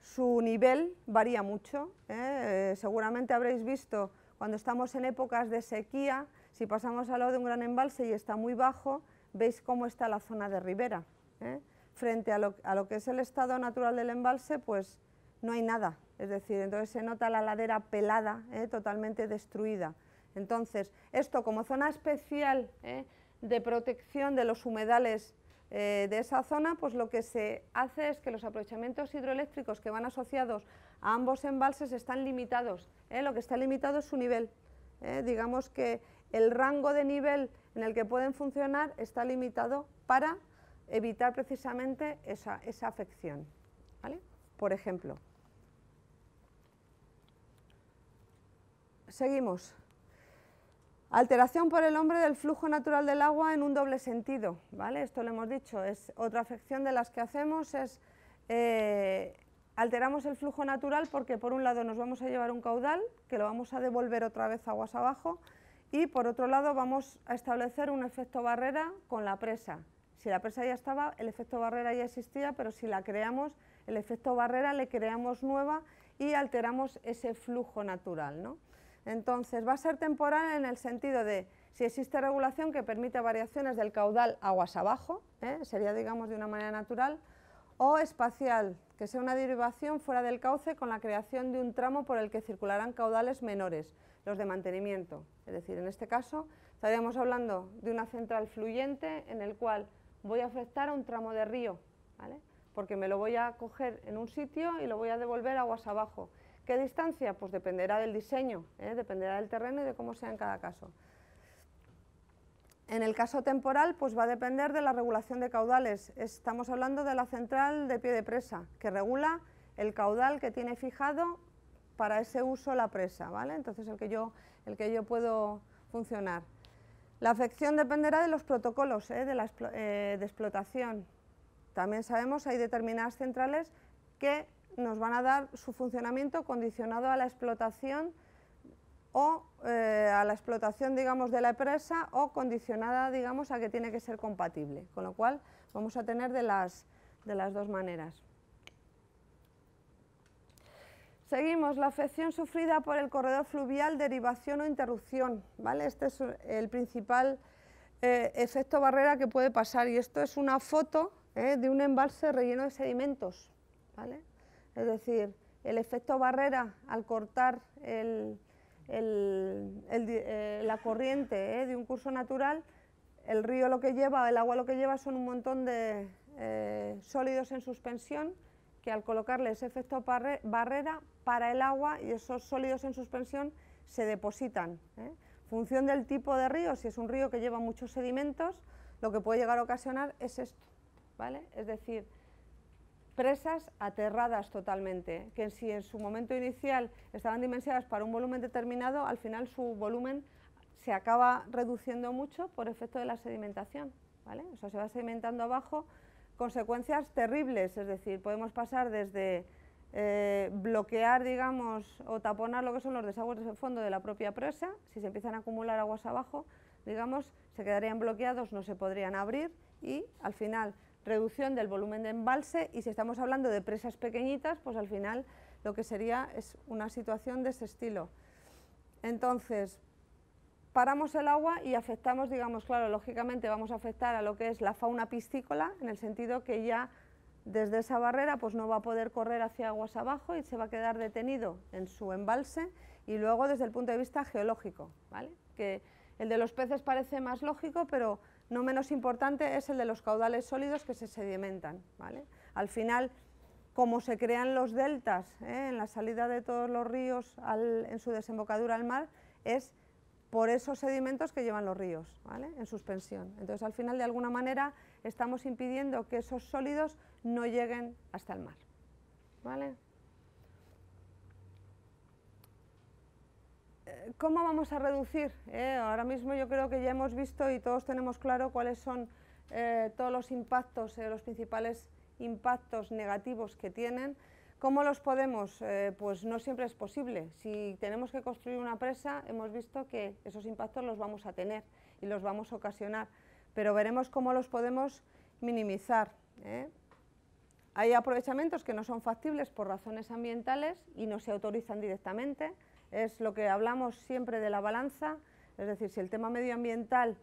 su nivel varía mucho. ¿eh? Eh, seguramente habréis visto cuando estamos en épocas de sequía, si pasamos al lado de un gran embalse y está muy bajo, veis cómo está la zona de ribera. ¿eh? Frente a lo que es el estado natural del embalse, pues no hay nada, es decir, entonces se nota la ladera pelada, ¿eh? totalmente destruida. Entonces, esto como zona especial ¿eh? de protección de los humedales eh, de esa zona, pues lo que se hace es que los aprovechamientos hidroeléctricos que van asociados a ambos embalses están limitados. Lo que está limitado es su nivel. Digamos que el rango de nivel en el que pueden funcionar está limitado para evitar precisamente esa, afección. Por ejemplo. Seguimos. Alteración por el hombre del flujo natural del agua en un doble sentido, ¿vale? Esto lo hemos dicho, es otra afección de las que hacemos, es eh, alteramos el flujo natural porque por un lado nos vamos a llevar un caudal, que lo vamos a devolver otra vez aguas abajo, y por otro lado vamos a establecer un efecto barrera con la presa. Si la presa ya estaba, el efecto barrera ya existía, pero si la creamos, el efecto barrera le creamos nueva y alteramos ese flujo natural, ¿no? Entonces, va a ser temporal en el sentido de si existe regulación que permite variaciones del caudal aguas abajo, ¿eh? sería digamos de una manera natural, o espacial, que sea una derivación fuera del cauce con la creación de un tramo por el que circularán caudales menores, los de mantenimiento. Es decir, en este caso estaríamos hablando de una central fluyente en el cual voy a afectar a un tramo de río, porque me lo voy a coger en un sitio y lo voy a devolver aguas abajo. ¿Qué distancia? Pues dependerá del diseño, ¿eh? dependerá del terreno y de cómo sea en cada caso. En el caso temporal, pues va a depender de la regulación de caudales. Estamos hablando de la central de pie de presa, que regula el caudal que tiene fijado para ese uso la presa, ¿vale? Entonces el que yo, el que yo puedo funcionar. La afección dependerá de los protocolos ¿eh? eh, de, explotación. También sabemos hay determinadas centrales que nos van a dar su funcionamiento condicionado a la explotación o eh, a la explotación, digamos, de la empresa o condicionada, digamos, a que tiene que ser compatible. Con lo cual, vamos a tener de las, de las dos maneras. Seguimos, la afección sufrida por el corredor fluvial, derivación o interrupción. ¿vale? Este es el principal eh, efecto barrera que puede pasar y esto es una foto eh, de un embalse relleno de sedimentos. ¿vale? Es decir, el efecto barrera al cortar eh, la corriente eh, de un curso natural, el río lo que lleva, el agua lo que lleva son un montón de eh, sólidos en suspensión que al colocarle ese efecto barrera para el agua y esos sólidos en suspensión se depositan. En Función del tipo de río, si es un río que lleva muchos sedimentos, lo que puede llegar a ocasionar es esto, ¿vale? Es decir, presas aterradas totalmente, que si en su momento inicial estaban dimensionadas para un volumen determinado, al final su volumen se acaba reduciendo mucho por efecto de la sedimentación. ¿vale? O sea, se va sedimentando abajo, consecuencias terribles, es decir, podemos pasar desde eh, bloquear, digamos, o taponar lo que son los desagües de fondo de la propia presa, si se empiezan a acumular aguas abajo, digamos, se quedarían bloqueados, no se podrían abrir y al final reducción del volumen de embalse y si estamos hablando de presas pequeñitas, pues al final lo que sería es una situación de ese estilo. Entonces, paramos el agua y afectamos, digamos, claro, lógicamente vamos a afectar a lo que es la fauna piscícola, en el sentido que ya desde esa barrera pues no va a poder correr hacia aguas abajo y se va a quedar detenido en su embalse y luego desde el punto de vista geológico, ¿vale? Que el de los peces parece más lógico, pero no menos importante es el de los caudales sólidos que se sedimentan. ¿vale? Al final, como se crean los deltas ¿eh? en la salida de todos los ríos en su desembocadura al mar, es por esos sedimentos que llevan los ríos ¿vale? en suspensión. Entonces, al final, de alguna manera, estamos impidiendo que esos sólidos no lleguen hasta el mar. ¿vale? ¿Cómo vamos a reducir? Eh? Ahora mismo yo creo que ya hemos visto y todos tenemos claro cuáles son eh, todos los impactos, eh, los principales impactos negativos que tienen. ¿Cómo los podemos? pues no siempre es posible. Si tenemos que construir una presa, hemos visto que esos impactos los vamos a tener y los vamos a ocasionar, pero veremos cómo los podemos minimizar. Hay aprovechamientos que no son factibles por razones ambientales y no se autorizan directamente. Es lo que hablamos siempre de la balanza, es decir, si el tema medioambiental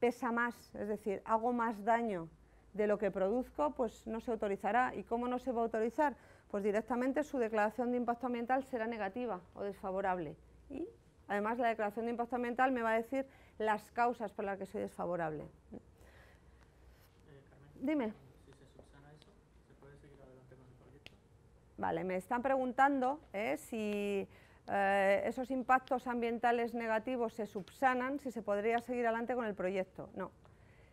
pesa más, es decir, hago más daño de lo que produzco, pues no se autorizará. ¿Y cómo no se va a autorizar? Pues directamente su declaración de impacto ambiental será negativa o desfavorable. Y además la declaración de impacto ambiental me va a decir las causas por las que soy desfavorable. Dime. Vale, me están preguntando eh, si eh, esos impactos ambientales negativos se subsanan, si se podría seguir adelante con el proyecto. No.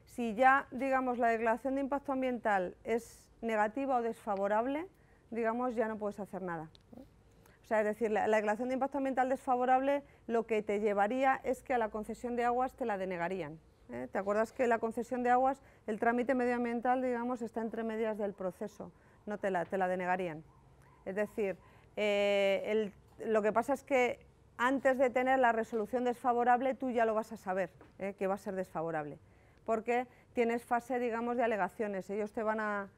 Si ya, digamos, la declaración de impacto ambiental es negativa o desfavorable, digamos, ya no puedes hacer nada. O sea, es decir, la, declaración de impacto ambiental desfavorable lo que te llevaría es que a la concesión de aguas te la denegarían. ¿eh? ¿Te acuerdas que la concesión de aguas, el trámite medioambiental, digamos, está entre medias del proceso, no te la, te la denegarían? Es decir, eh, el lo que pasa es que antes de tener la resolución desfavorable, tú ya lo vas a saber, ¿eh? que va a ser desfavorable, porque tienes fase, digamos, de alegaciones. Ellos te van a,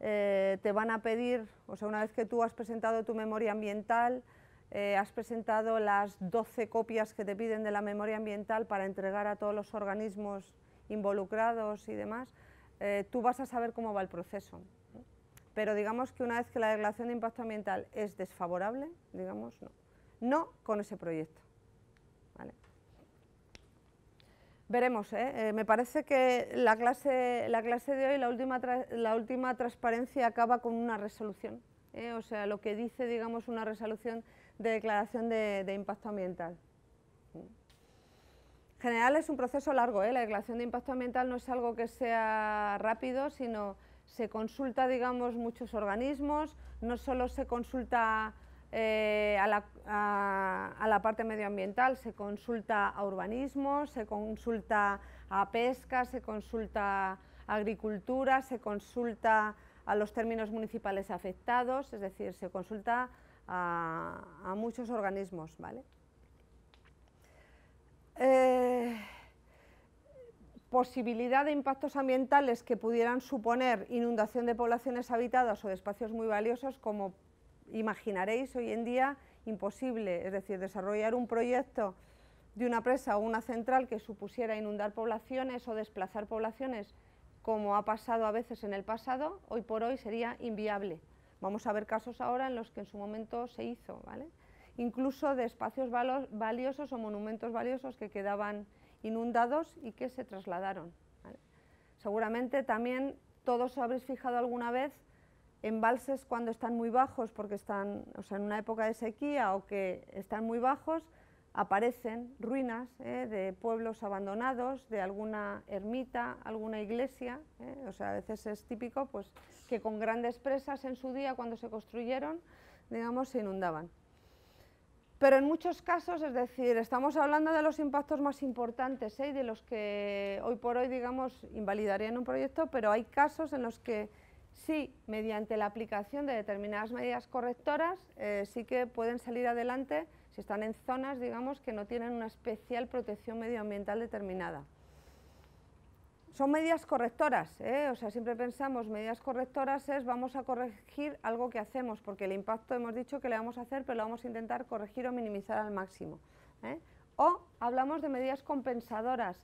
eh, te van a pedir, o sea, una vez que tú has presentado tu memoria ambiental, eh, has presentado las 12 copias que te piden de la memoria ambiental para entregar a todos los organismos involucrados y demás, tú vas a saber cómo va el proceso pero digamos que una vez que la declaración de impacto ambiental es desfavorable, digamos, no. No con ese proyecto. Veremos, ¿eh? Eh, me parece que la clase, la clase de hoy, la última, transparencia acaba con una resolución, ¿eh? o sea, lo que dice, digamos, una resolución de declaración de, de impacto ambiental. En general es un proceso largo, la declaración de impacto ambiental no es algo que sea rápido, sino se consulta, digamos, muchos organismos, no solo se consulta eh, a, la, parte medioambiental, se consulta a urbanismo, se consulta a pesca, se consulta a agricultura, se consulta a los términos municipales afectados, es decir, se consulta a, muchos organismos, ¿vale? Eh, posibilidad de impactos ambientales que pudieran suponer inundación de poblaciones habitadas o de espacios muy valiosos, como imaginaréis hoy en día, imposible. Es decir, desarrollar un proyecto de una presa o una central que supusiera inundar poblaciones o desplazar poblaciones, como ha pasado a veces en el pasado, hoy por hoy sería inviable. Vamos a ver casos ahora en los que en su momento se hizo, ¿vale? incluso de espacios valiosos o monumentos valiosos que quedaban inundados y que se trasladaron. Seguramente también todos habréis fijado alguna vez embalses cuando están muy bajos, porque están o sea, en una época de sequía o que están muy bajos, aparecen ruinas ¿eh? de pueblos abandonados, de alguna ermita, alguna iglesia, ¿eh? o sea, a veces es típico pues, que con grandes presas en su día cuando se construyeron, digamos, se inundaban. Pero en muchos casos, es decir, estamos hablando de los impactos más importantes ¿eh? y de los que hoy por hoy, digamos, invalidarían un proyecto, pero hay casos en los que sí, mediante la aplicación de determinadas medidas correctoras, eh, sí que pueden salir adelante si están en zonas, digamos, que no tienen una especial protección medioambiental determinada. Son medidas correctoras, ¿eh? o sea, siempre pensamos medidas correctoras es vamos a corregir algo que hacemos, porque el impacto hemos dicho que le vamos a hacer, pero lo vamos a intentar corregir o minimizar al máximo. ¿eh? O hablamos de medidas compensadoras,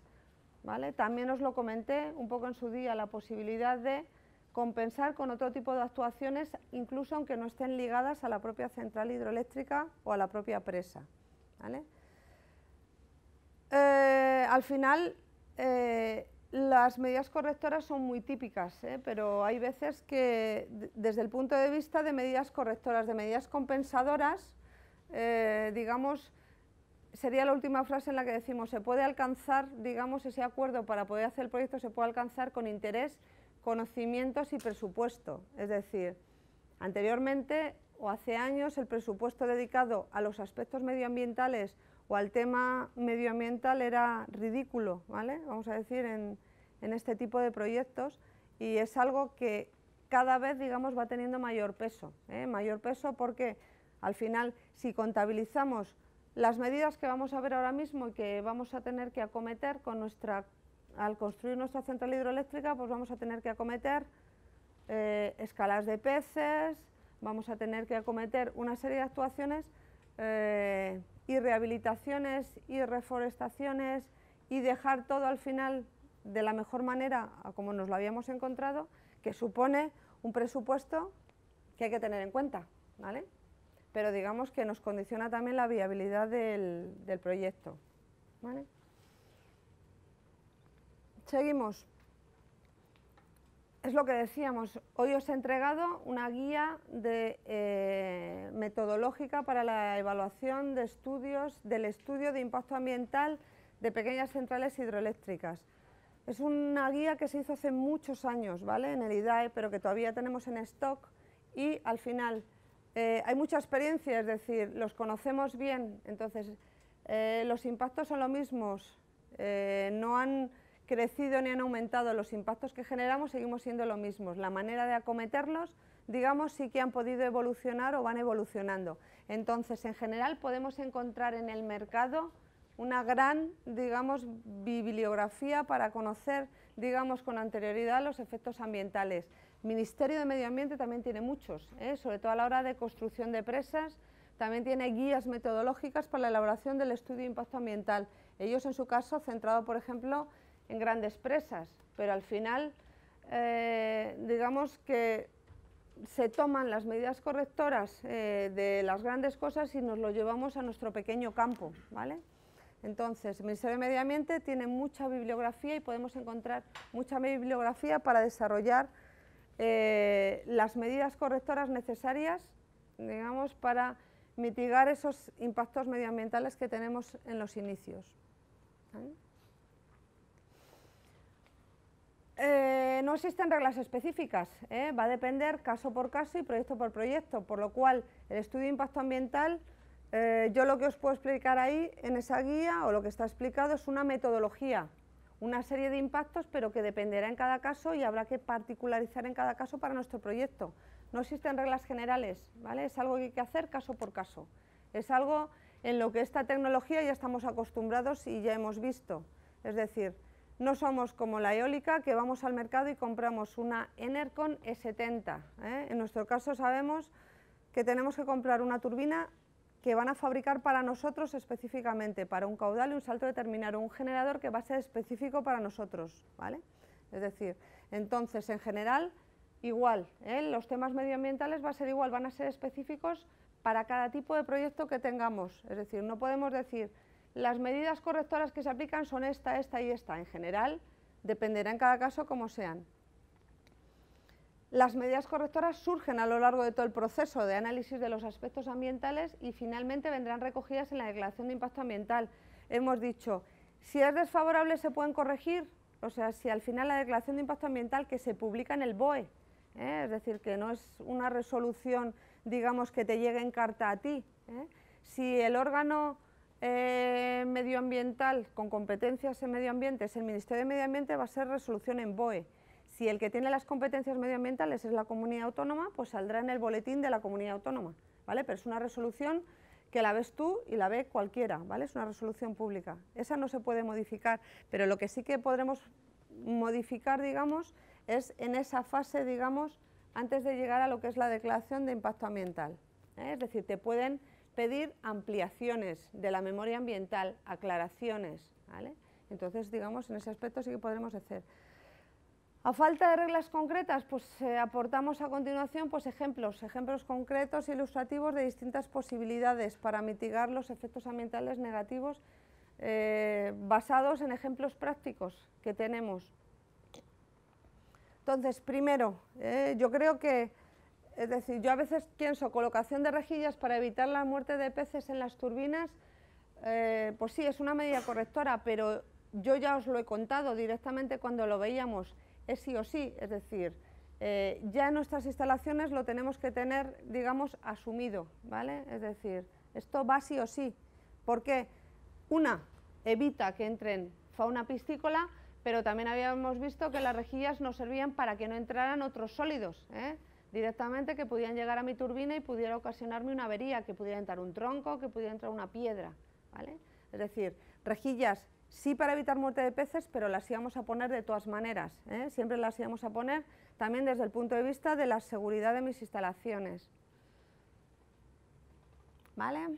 ¿vale? También os lo comenté un poco en su día, la posibilidad de compensar con otro tipo de actuaciones, incluso aunque no estén ligadas a la propia central hidroeléctrica o a la propia presa. ¿vale? Eh, al final, las medidas correctoras son muy típicas, ¿eh? pero hay veces que desde el punto de vista de medidas correctoras, de medidas compensadoras, eh, digamos, sería la última frase en la que decimos, se puede alcanzar, digamos, ese acuerdo para poder hacer el proyecto, se puede alcanzar con interés, conocimientos y presupuesto. Es decir, anteriormente o hace años el presupuesto dedicado a los aspectos medioambientales o al tema medioambiental era ridículo, ¿vale? Vamos a decir, en, este tipo de proyectos y es algo que cada vez, digamos, va teniendo mayor peso. ¿eh? Mayor peso porque al final, si contabilizamos las medidas que vamos a ver ahora mismo y que vamos a tener que acometer con nuestra, al construir nuestra central hidroeléctrica, pues vamos a tener que acometer eh, escalas de peces, vamos a tener que acometer una serie de actuaciones eh, y rehabilitaciones y reforestaciones y dejar todo al final de la mejor manera a como nos lo habíamos encontrado, que supone un presupuesto que hay que tener en cuenta, ¿vale? Pero digamos que nos condiciona también la viabilidad del, del proyecto, ¿vale? Seguimos es lo que decíamos, hoy os he entregado una guía eh, metodológica para la evaluación de estudios del estudio de impacto ambiental de pequeñas centrales hidroeléctricas. Es una guía que se hizo hace muchos años ¿vale? en el IDAE, pero que todavía tenemos en stock y al final eh, hay mucha experiencia, es decir, los conocemos bien, entonces eh, los impactos son los mismos, no han crecido ni han aumentado los impactos que generamos, seguimos siendo lo mismos. La manera de acometerlos, digamos, sí que han podido evolucionar o van evolucionando. Entonces, en general, podemos encontrar en el mercado una gran, digamos, bibliografía para conocer, digamos, con anterioridad los efectos ambientales. Ministerio de Medio Ambiente también tiene muchos, ¿eh? sobre todo a la hora de construcción de presas, también tiene guías metodológicas para la elaboración del estudio de impacto ambiental. Ellos, en su caso, centrado, por ejemplo, en grandes presas, pero al final, eh, digamos que se toman las medidas correctoras eh, de las grandes cosas y nos lo llevamos a nuestro pequeño campo, ¿vale? Entonces, el Ministerio de Medio Ambiente tiene mucha bibliografía y podemos encontrar mucha bibliografía para desarrollar eh, las medidas correctoras necesarias, digamos, para mitigar esos impactos medioambientales que tenemos en los inicios. Eh, no existen reglas específicas, ¿eh? va a depender caso por caso y proyecto por proyecto, por lo cual el estudio de impacto ambiental, eh, yo lo que os puedo explicar ahí en esa guía o lo que está explicado es una metodología, una serie de impactos, pero que dependerá en cada caso y habrá que particularizar en cada caso para nuestro proyecto. No existen reglas generales, ¿vale? es algo que hay que hacer caso por caso, es algo en lo que esta tecnología ya estamos acostumbrados y ya hemos visto, es decir, no somos como la eólica, que vamos al mercado y compramos una Enercon E70. ¿eh? En nuestro caso sabemos que tenemos que comprar una turbina que van a fabricar para nosotros específicamente, para un caudal y un salto determinado, un generador que va a ser específico para nosotros, ¿vale? Es decir, entonces, en general, igual, ¿eh? los temas medioambientales va a ser igual, van a ser específicos para cada tipo de proyecto que tengamos, es decir, no podemos decir las medidas correctoras que se aplican son esta, esta y esta. En general, dependerá en cada caso como sean. Las medidas correctoras surgen a lo largo de todo el proceso de análisis de los aspectos ambientales y finalmente vendrán recogidas en la declaración de impacto ambiental. Hemos dicho, si es desfavorable se pueden corregir, o sea, si al final la declaración de impacto ambiental que se publica en el BOE, ¿eh? es decir, que no es una resolución, digamos, que te llegue en carta a ti, ¿eh? si el órgano eh, medioambiental con competencias en medio es el Ministerio de Medio Ambiente, va a ser resolución en BOE. Si el que tiene las competencias medioambientales es la comunidad autónoma, pues saldrá en el boletín de la comunidad autónoma, ¿vale? Pero es una resolución que la ves tú y la ve cualquiera, ¿vale? Es una resolución pública. Esa no se puede modificar, pero lo que sí que podremos modificar, digamos, es en esa fase, digamos, antes de llegar a lo que es la declaración de impacto ambiental. ¿eh? Es decir, te pueden pedir ampliaciones de la memoria ambiental, aclaraciones, ¿vale? Entonces, digamos, en ese aspecto sí que podremos hacer. A falta de reglas concretas, pues eh, aportamos a continuación pues, ejemplos, ejemplos concretos e ilustrativos de distintas posibilidades para mitigar los efectos ambientales negativos eh, basados en ejemplos prácticos que tenemos. Entonces, primero, eh, yo creo que es decir, yo a veces pienso colocación de rejillas para evitar la muerte de peces en las turbinas, eh, pues sí, es una medida correctora, pero yo ya os lo he contado directamente cuando lo veíamos, es sí o sí, es decir, eh, ya en nuestras instalaciones lo tenemos que tener, digamos, asumido, ¿vale? Es decir, esto va sí o sí, porque una, evita que entren fauna piscícola, pero también habíamos visto que las rejillas no servían para que no entraran otros sólidos, ¿eh? directamente que pudieran llegar a mi turbina y pudiera ocasionarme una avería, que pudiera entrar un tronco, que pudiera entrar una piedra, ¿vale? Es decir, rejillas sí para evitar muerte de peces, pero las íbamos a poner de todas maneras, ¿eh? siempre las íbamos a poner también desde el punto de vista de la seguridad de mis instalaciones. ¿Vale?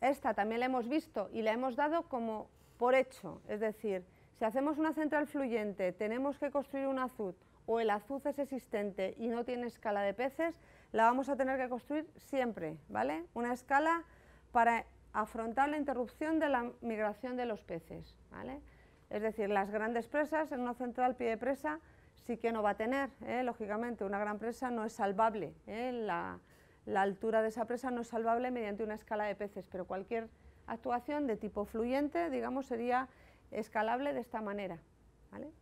Esta también la hemos visto y la hemos dado como por hecho, es decir, si hacemos una central fluyente, tenemos que construir un azud, o el azuz es existente y no tiene escala de peces, la vamos a tener que construir siempre, ¿vale? Una escala para afrontar la interrupción de la migración de los peces, ¿vale? Es decir, las grandes presas, en una central pie de presa, sí que no va a tener, ¿eh? lógicamente, una gran presa no es salvable, ¿eh? la, la altura de esa presa no es salvable mediante una escala de peces, pero cualquier actuación de tipo fluyente, digamos, sería escalable de esta manera, ¿vale?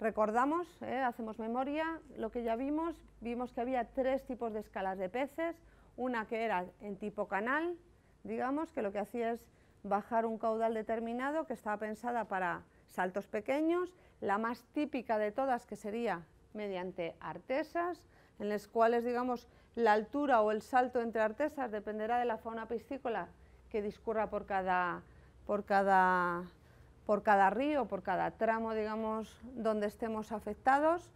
Recordamos, eh, hacemos memoria, lo que ya vimos, vimos que había tres tipos de escalas de peces, una que era en tipo canal, digamos, que lo que hacía es bajar un caudal determinado que estaba pensada para saltos pequeños, la más típica de todas que sería mediante artesas, en las cuales digamos la altura o el salto entre artesas dependerá de la fauna piscícola que discurra por cada, por cada por cada río, por cada tramo, digamos, donde estemos afectados.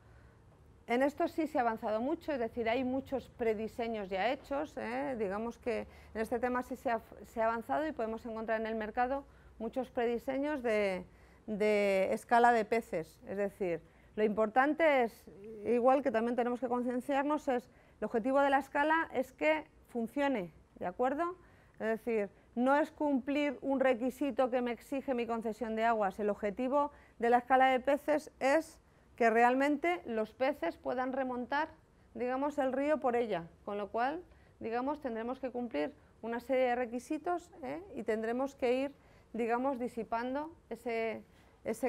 En esto sí se ha avanzado mucho, es decir, hay muchos prediseños ya hechos, ¿eh? digamos que en este tema sí se ha, avanzado y podemos encontrar en el mercado muchos prediseños de, de escala de peces, es decir, lo importante es, igual que también tenemos que concienciarnos, es el objetivo de la escala es que funcione, ¿de acuerdo? Es decir, no es cumplir un requisito que me exige mi concesión de aguas. El objetivo de la escala de peces es que realmente los peces puedan remontar, digamos, el río por ella, con lo cual, digamos, tendremos que cumplir una serie de requisitos ¿eh? y tendremos que ir, digamos, disipando ese,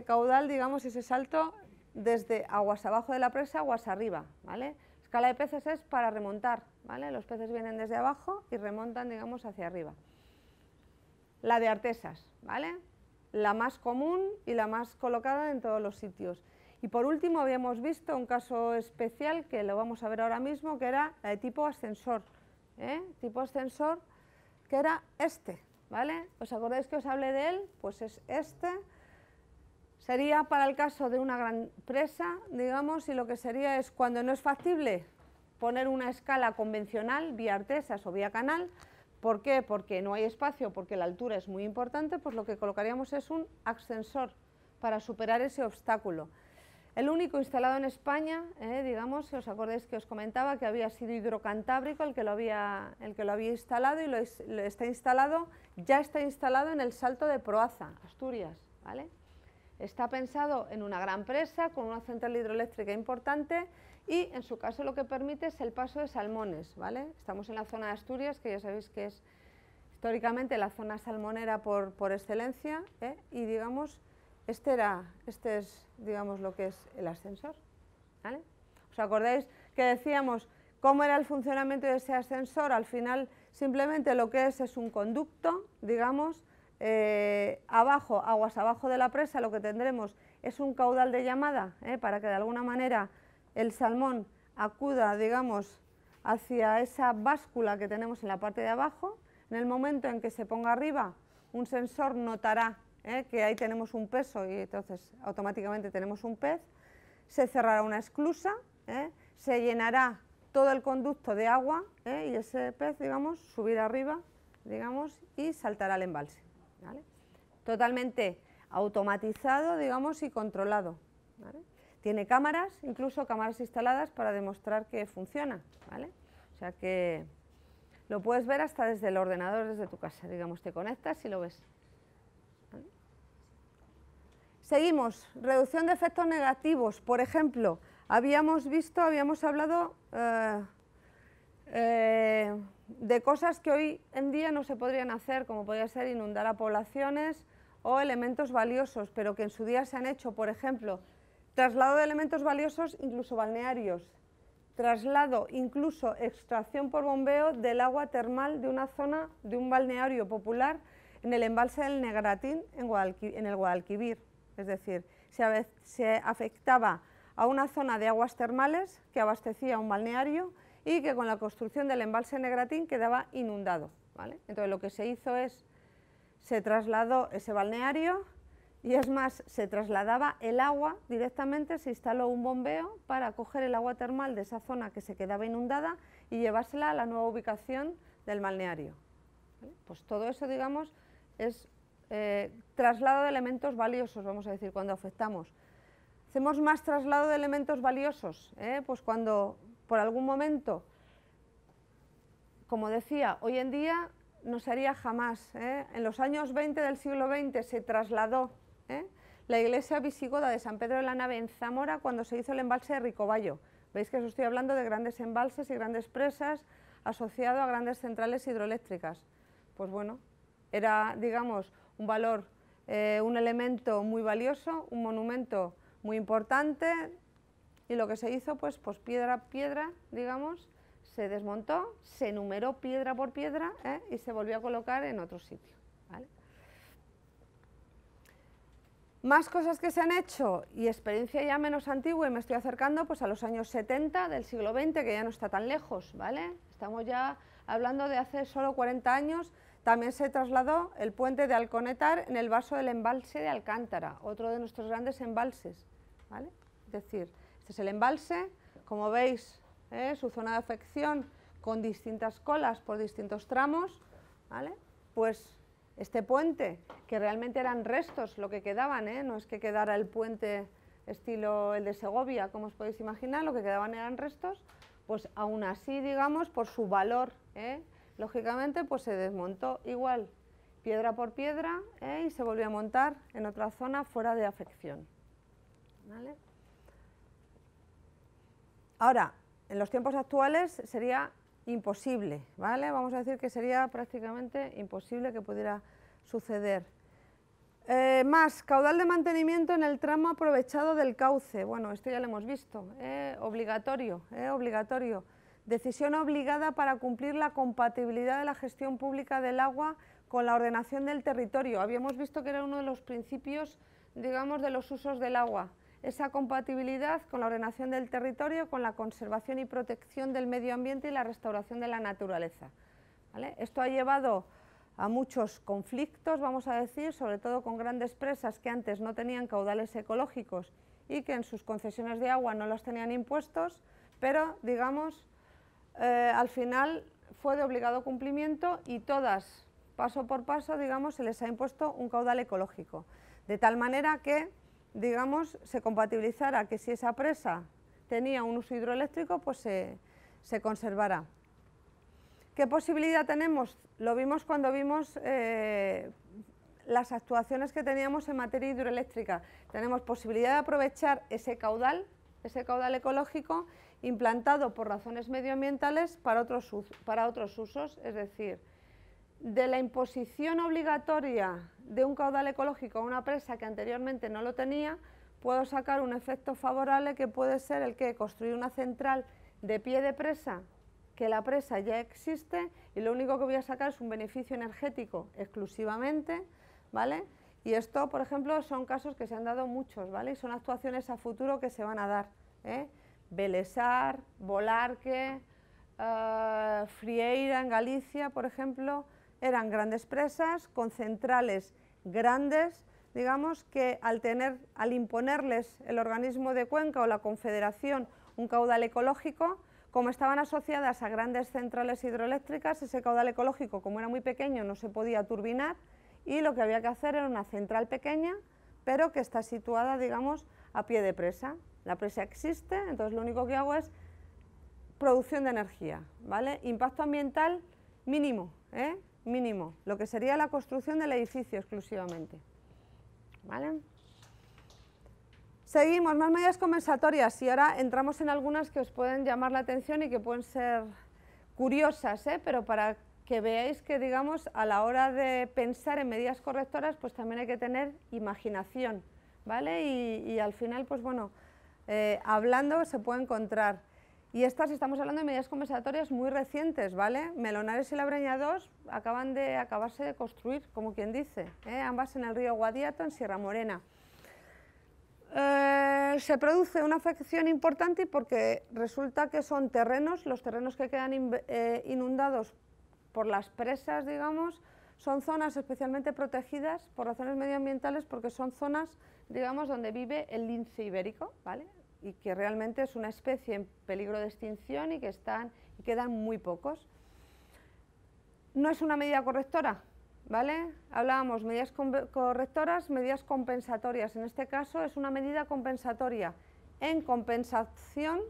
caudal, digamos, ese salto desde aguas abajo de la presa, aguas arriba, ¿vale? Escala de peces es para remontar, ¿vale? Los peces vienen desde abajo y remontan, digamos, hacia arriba la de artesas, ¿vale? La más común y la más colocada en todos los sitios. Y por último habíamos visto un caso especial que lo vamos a ver ahora mismo, que era la de tipo ascensor, ¿eh? tipo ascensor, que era este, ¿vale? ¿Os acordáis que os hablé de él? Pues es este. Sería para el caso de una gran presa, digamos, y lo que sería es cuando no es factible poner una escala convencional, vía artesas o vía canal, ¿Por qué? Porque no hay espacio, porque la altura es muy importante, pues lo que colocaríamos es un ascensor para superar ese obstáculo. El único instalado en España, eh, digamos, si os acordáis que os comentaba, que había sido Hidrocantábrico el que lo había, el que lo había instalado y está instalado, ya está instalado en el Salto de Proaza, Asturias. Está pensado en una gran presa con una central hidroeléctrica importante y en su caso lo que permite es el paso de salmones, ¿vale? Estamos en la zona de Asturias, que ya sabéis que es históricamente la zona salmonera por, excelencia, ¿eh? y digamos, este, este es, digamos, lo que es el ascensor, ¿Os acordáis que decíamos cómo era el funcionamiento de ese ascensor? Al final, simplemente lo que es es un conducto, digamos, eh, abajo, aguas abajo de la presa, lo que tendremos es un caudal de llamada, ¿eh? para que de alguna manera el salmón acuda, digamos, hacia esa báscula que tenemos en la parte de abajo, en el momento en que se ponga arriba, un sensor notará ¿eh? que ahí tenemos un peso y entonces automáticamente tenemos un pez, se cerrará una esclusa, ¿eh? se llenará todo el conducto de agua ¿eh? y ese pez, digamos, subirá arriba, digamos, y saltará al embalse. Totalmente automatizado, digamos, y controlado. Tiene cámaras, incluso cámaras instaladas para demostrar que funciona, ¿vale? O sea que lo puedes ver hasta desde el ordenador, desde tu casa, digamos, te conectas y lo ves. Seguimos, reducción de efectos negativos, por ejemplo, habíamos visto, habíamos hablado eh, eh, de cosas que hoy en día no se podrían hacer, como podría ser inundar a poblaciones o elementos valiosos, pero que en su día se han hecho, por ejemplo, traslado de elementos valiosos, incluso balnearios, traslado, incluso extracción por bombeo del agua termal de una zona de un balneario popular en el embalse del Negratín en, el Guadalquivir. Es decir, se, afectaba a una zona de aguas termales que abastecía un balneario y que con la construcción del embalse Negratín quedaba inundado. Entonces lo que se hizo es, se trasladó ese balneario y es más, se trasladaba el agua directamente, se instaló un bombeo para coger el agua termal de esa zona que se quedaba inundada y llevársela a la nueva ubicación del balneario. Pues todo eso, digamos, es eh, traslado de elementos valiosos, vamos a decir, cuando afectamos. Hacemos más traslado de elementos valiosos, ¿eh? pues cuando por algún momento, como decía, hoy en día no se haría jamás. ¿eh? En los años 20 del siglo XX se trasladó ¿eh? la iglesia visigoda de San Pedro de la Nave en Zamora cuando se hizo el embalse de Ricoballo. Veis que os estoy hablando de grandes embalses y grandes presas asociado a grandes centrales hidroeléctricas. Pues bueno, era, digamos, un valor, eh, un elemento muy valioso, un monumento muy importante y lo que se hizo, pues, pues piedra a piedra, digamos, se desmontó, se numeró piedra por piedra ¿eh? y se volvió a colocar en otro sitio. ¿vale? Más cosas que se han hecho y experiencia ya menos antigua y me estoy acercando pues a los años 70 del siglo XX, que ya no está tan lejos, ¿vale? Estamos ya hablando de hace solo 40 años, también se trasladó el puente de Alconetar en el vaso del embalse de Alcántara, otro de nuestros grandes embalses, ¿vale? Es decir, este es el embalse, como veis, ¿eh? su zona de afección con distintas colas por distintos tramos, ¿vale? Pues este puente, que realmente eran restos lo que quedaban, ¿eh? no es que quedara el puente estilo el de Segovia, como os podéis imaginar, lo que quedaban eran restos, pues aún así, digamos, por su valor, ¿eh? lógicamente, pues se desmontó igual, piedra por piedra, ¿eh? y se volvió a montar en otra zona fuera de afección. Ahora, en los tiempos actuales sería imposible, ¿vale? Vamos a decir que sería prácticamente imposible que pudiera suceder. Eh, más, caudal de mantenimiento en el tramo aprovechado del cauce. Bueno, esto ya lo hemos visto, ¿eh? obligatorio, ¿eh? obligatorio. Decisión obligada para cumplir la compatibilidad de la gestión pública del agua con la ordenación del territorio. Habíamos visto que era uno de los principios, digamos, de los usos del agua esa compatibilidad con la ordenación del territorio, con la conservación y protección del medio ambiente y la restauración de la naturaleza. Esto ha llevado a muchos conflictos, vamos a decir, sobre todo con grandes presas que antes no tenían caudales ecológicos y que en sus concesiones de agua no los tenían impuestos, pero digamos, eh, al final fue de obligado cumplimiento y todas, paso por paso, digamos, se les ha impuesto un caudal ecológico. De tal manera que digamos, se compatibilizara que si esa presa tenía un uso hidroeléctrico, pues se, se conservará. ¿Qué posibilidad tenemos? Lo vimos cuando vimos eh, las actuaciones que teníamos en materia hidroeléctrica. Tenemos posibilidad de aprovechar ese caudal, ese caudal ecológico, implantado por razones medioambientales para otros, para otros usos, es decir, de la imposición obligatoria de un caudal ecológico a una presa que anteriormente no lo tenía, puedo sacar un efecto favorable que puede ser el que construir una central de pie de presa, que la presa ya existe y lo único que voy a sacar es un beneficio energético exclusivamente, ¿vale? Y esto, por ejemplo, son casos que se han dado muchos, ¿vale? Y son actuaciones a futuro que se van a dar, ¿eh? Belesar, Volarque, eh, Frieira en Galicia, por ejemplo, eran grandes presas con centrales grandes, digamos que al, tener, al imponerles el organismo de Cuenca o la Confederación un caudal ecológico, como estaban asociadas a grandes centrales hidroeléctricas, ese caudal ecológico, como era muy pequeño, no se podía turbinar y lo que había que hacer era una central pequeña, pero que está situada, digamos, a pie de presa. La presa existe, entonces lo único que hago es producción de energía, ¿vale? Impacto ambiental mínimo, ¿eh? mínimo, lo que sería la construcción del edificio exclusivamente. ¿Vale? Seguimos, más medidas compensatorias y ahora entramos en algunas que os pueden llamar la atención y que pueden ser curiosas, ¿eh? pero para que veáis que digamos a la hora de pensar en medidas correctoras pues también hay que tener imaginación, ¿vale? Y, al final pues bueno, eh, hablando se puede encontrar y estas estamos hablando de medidas compensatorias muy recientes, ¿vale? Melonares y breña 2 acaban de acabarse de construir, como quien dice, ¿eh? ambas en el río Guadiato, en Sierra Morena. Eh, se produce una afección importante porque resulta que son terrenos, los terrenos que quedan eh, inundados por las presas, digamos, son zonas especialmente protegidas por razones medioambientales porque son zonas, digamos, donde vive el lince ibérico, ¿vale? y que realmente es una especie en peligro de extinción y que están y quedan muy pocos. No es una medida correctora, ¿vale? Hablábamos medidas correctoras, medidas compensatorias. En este caso es una medida compensatoria en compensación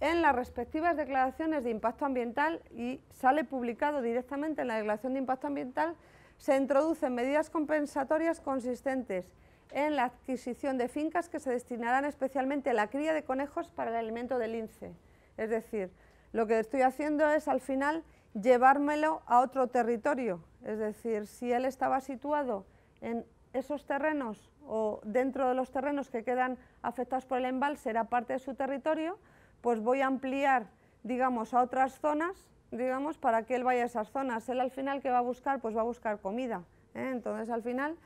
en las respectivas declaraciones de impacto ambiental y sale publicado directamente en la declaración de impacto ambiental, se introducen medidas compensatorias consistentes en la adquisición de fincas que se destinarán especialmente a la cría de conejos para el alimento del lince. Es decir, lo que estoy haciendo es al final llevármelo a otro territorio. Es decir, si él estaba situado en esos terrenos o dentro de los terrenos que quedan afectados por el embalse era parte de su territorio, pues voy a ampliar, digamos, a otras zonas, digamos, para que él vaya a esas zonas. Él al final, que va a buscar? Pues va a buscar comida. ¿eh? Entonces, al final,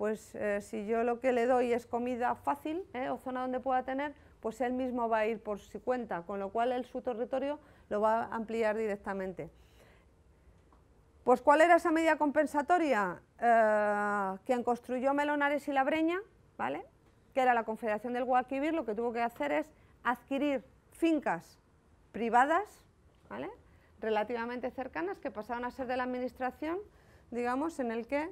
pues eh, si yo lo que le doy es comida fácil eh, o zona donde pueda tener, pues él mismo va a ir por si cuenta, con lo cual él su territorio lo va a ampliar directamente. Pues ¿cuál era esa medida compensatoria? Eh, quien construyó Melonares y La Breña, ¿vale? que era la Confederación del Guadalquivir, lo que tuvo que hacer es adquirir fincas privadas, relativamente cercanas, que pasaron a ser de la administración, digamos, en el que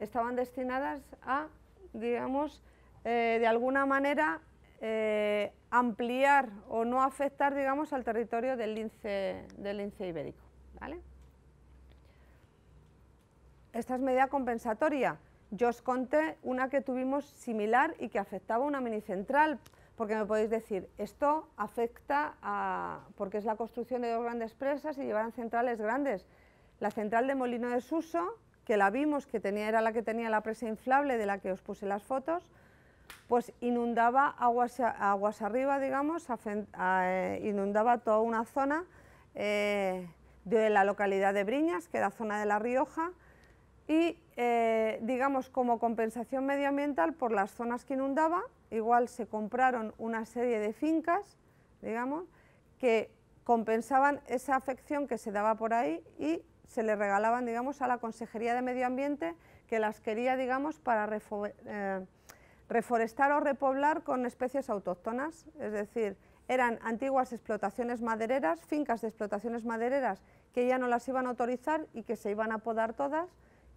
estaban destinadas a, digamos, eh, de alguna manera eh, ampliar o no afectar, digamos, al territorio del lince, del lince ibérico. ¿vale? Esta es medida compensatoria. Yo os conté una que tuvimos similar y que afectaba una minicentral, porque me podéis decir, esto afecta a... porque es la construcción de dos grandes presas y llevarán centrales grandes. La central de Molino de Suso que la vimos, que tenía, era la que tenía la presa inflable de la que os puse las fotos, pues inundaba aguas, aguas arriba, digamos, eh, inundaba toda una zona eh, de la localidad de Briñas, que era zona de La Rioja, y eh, digamos como compensación medioambiental por las zonas que inundaba, igual se compraron una serie de fincas, digamos, que compensaban esa afección que se daba por ahí y se le regalaban, digamos, a la Consejería de Medio Ambiente, que las quería, digamos, para eh, reforestar o repoblar con especies autóctonas, es decir, eran antiguas explotaciones madereras, fincas de explotaciones madereras que ya no las iban a autorizar y que se iban a podar todas,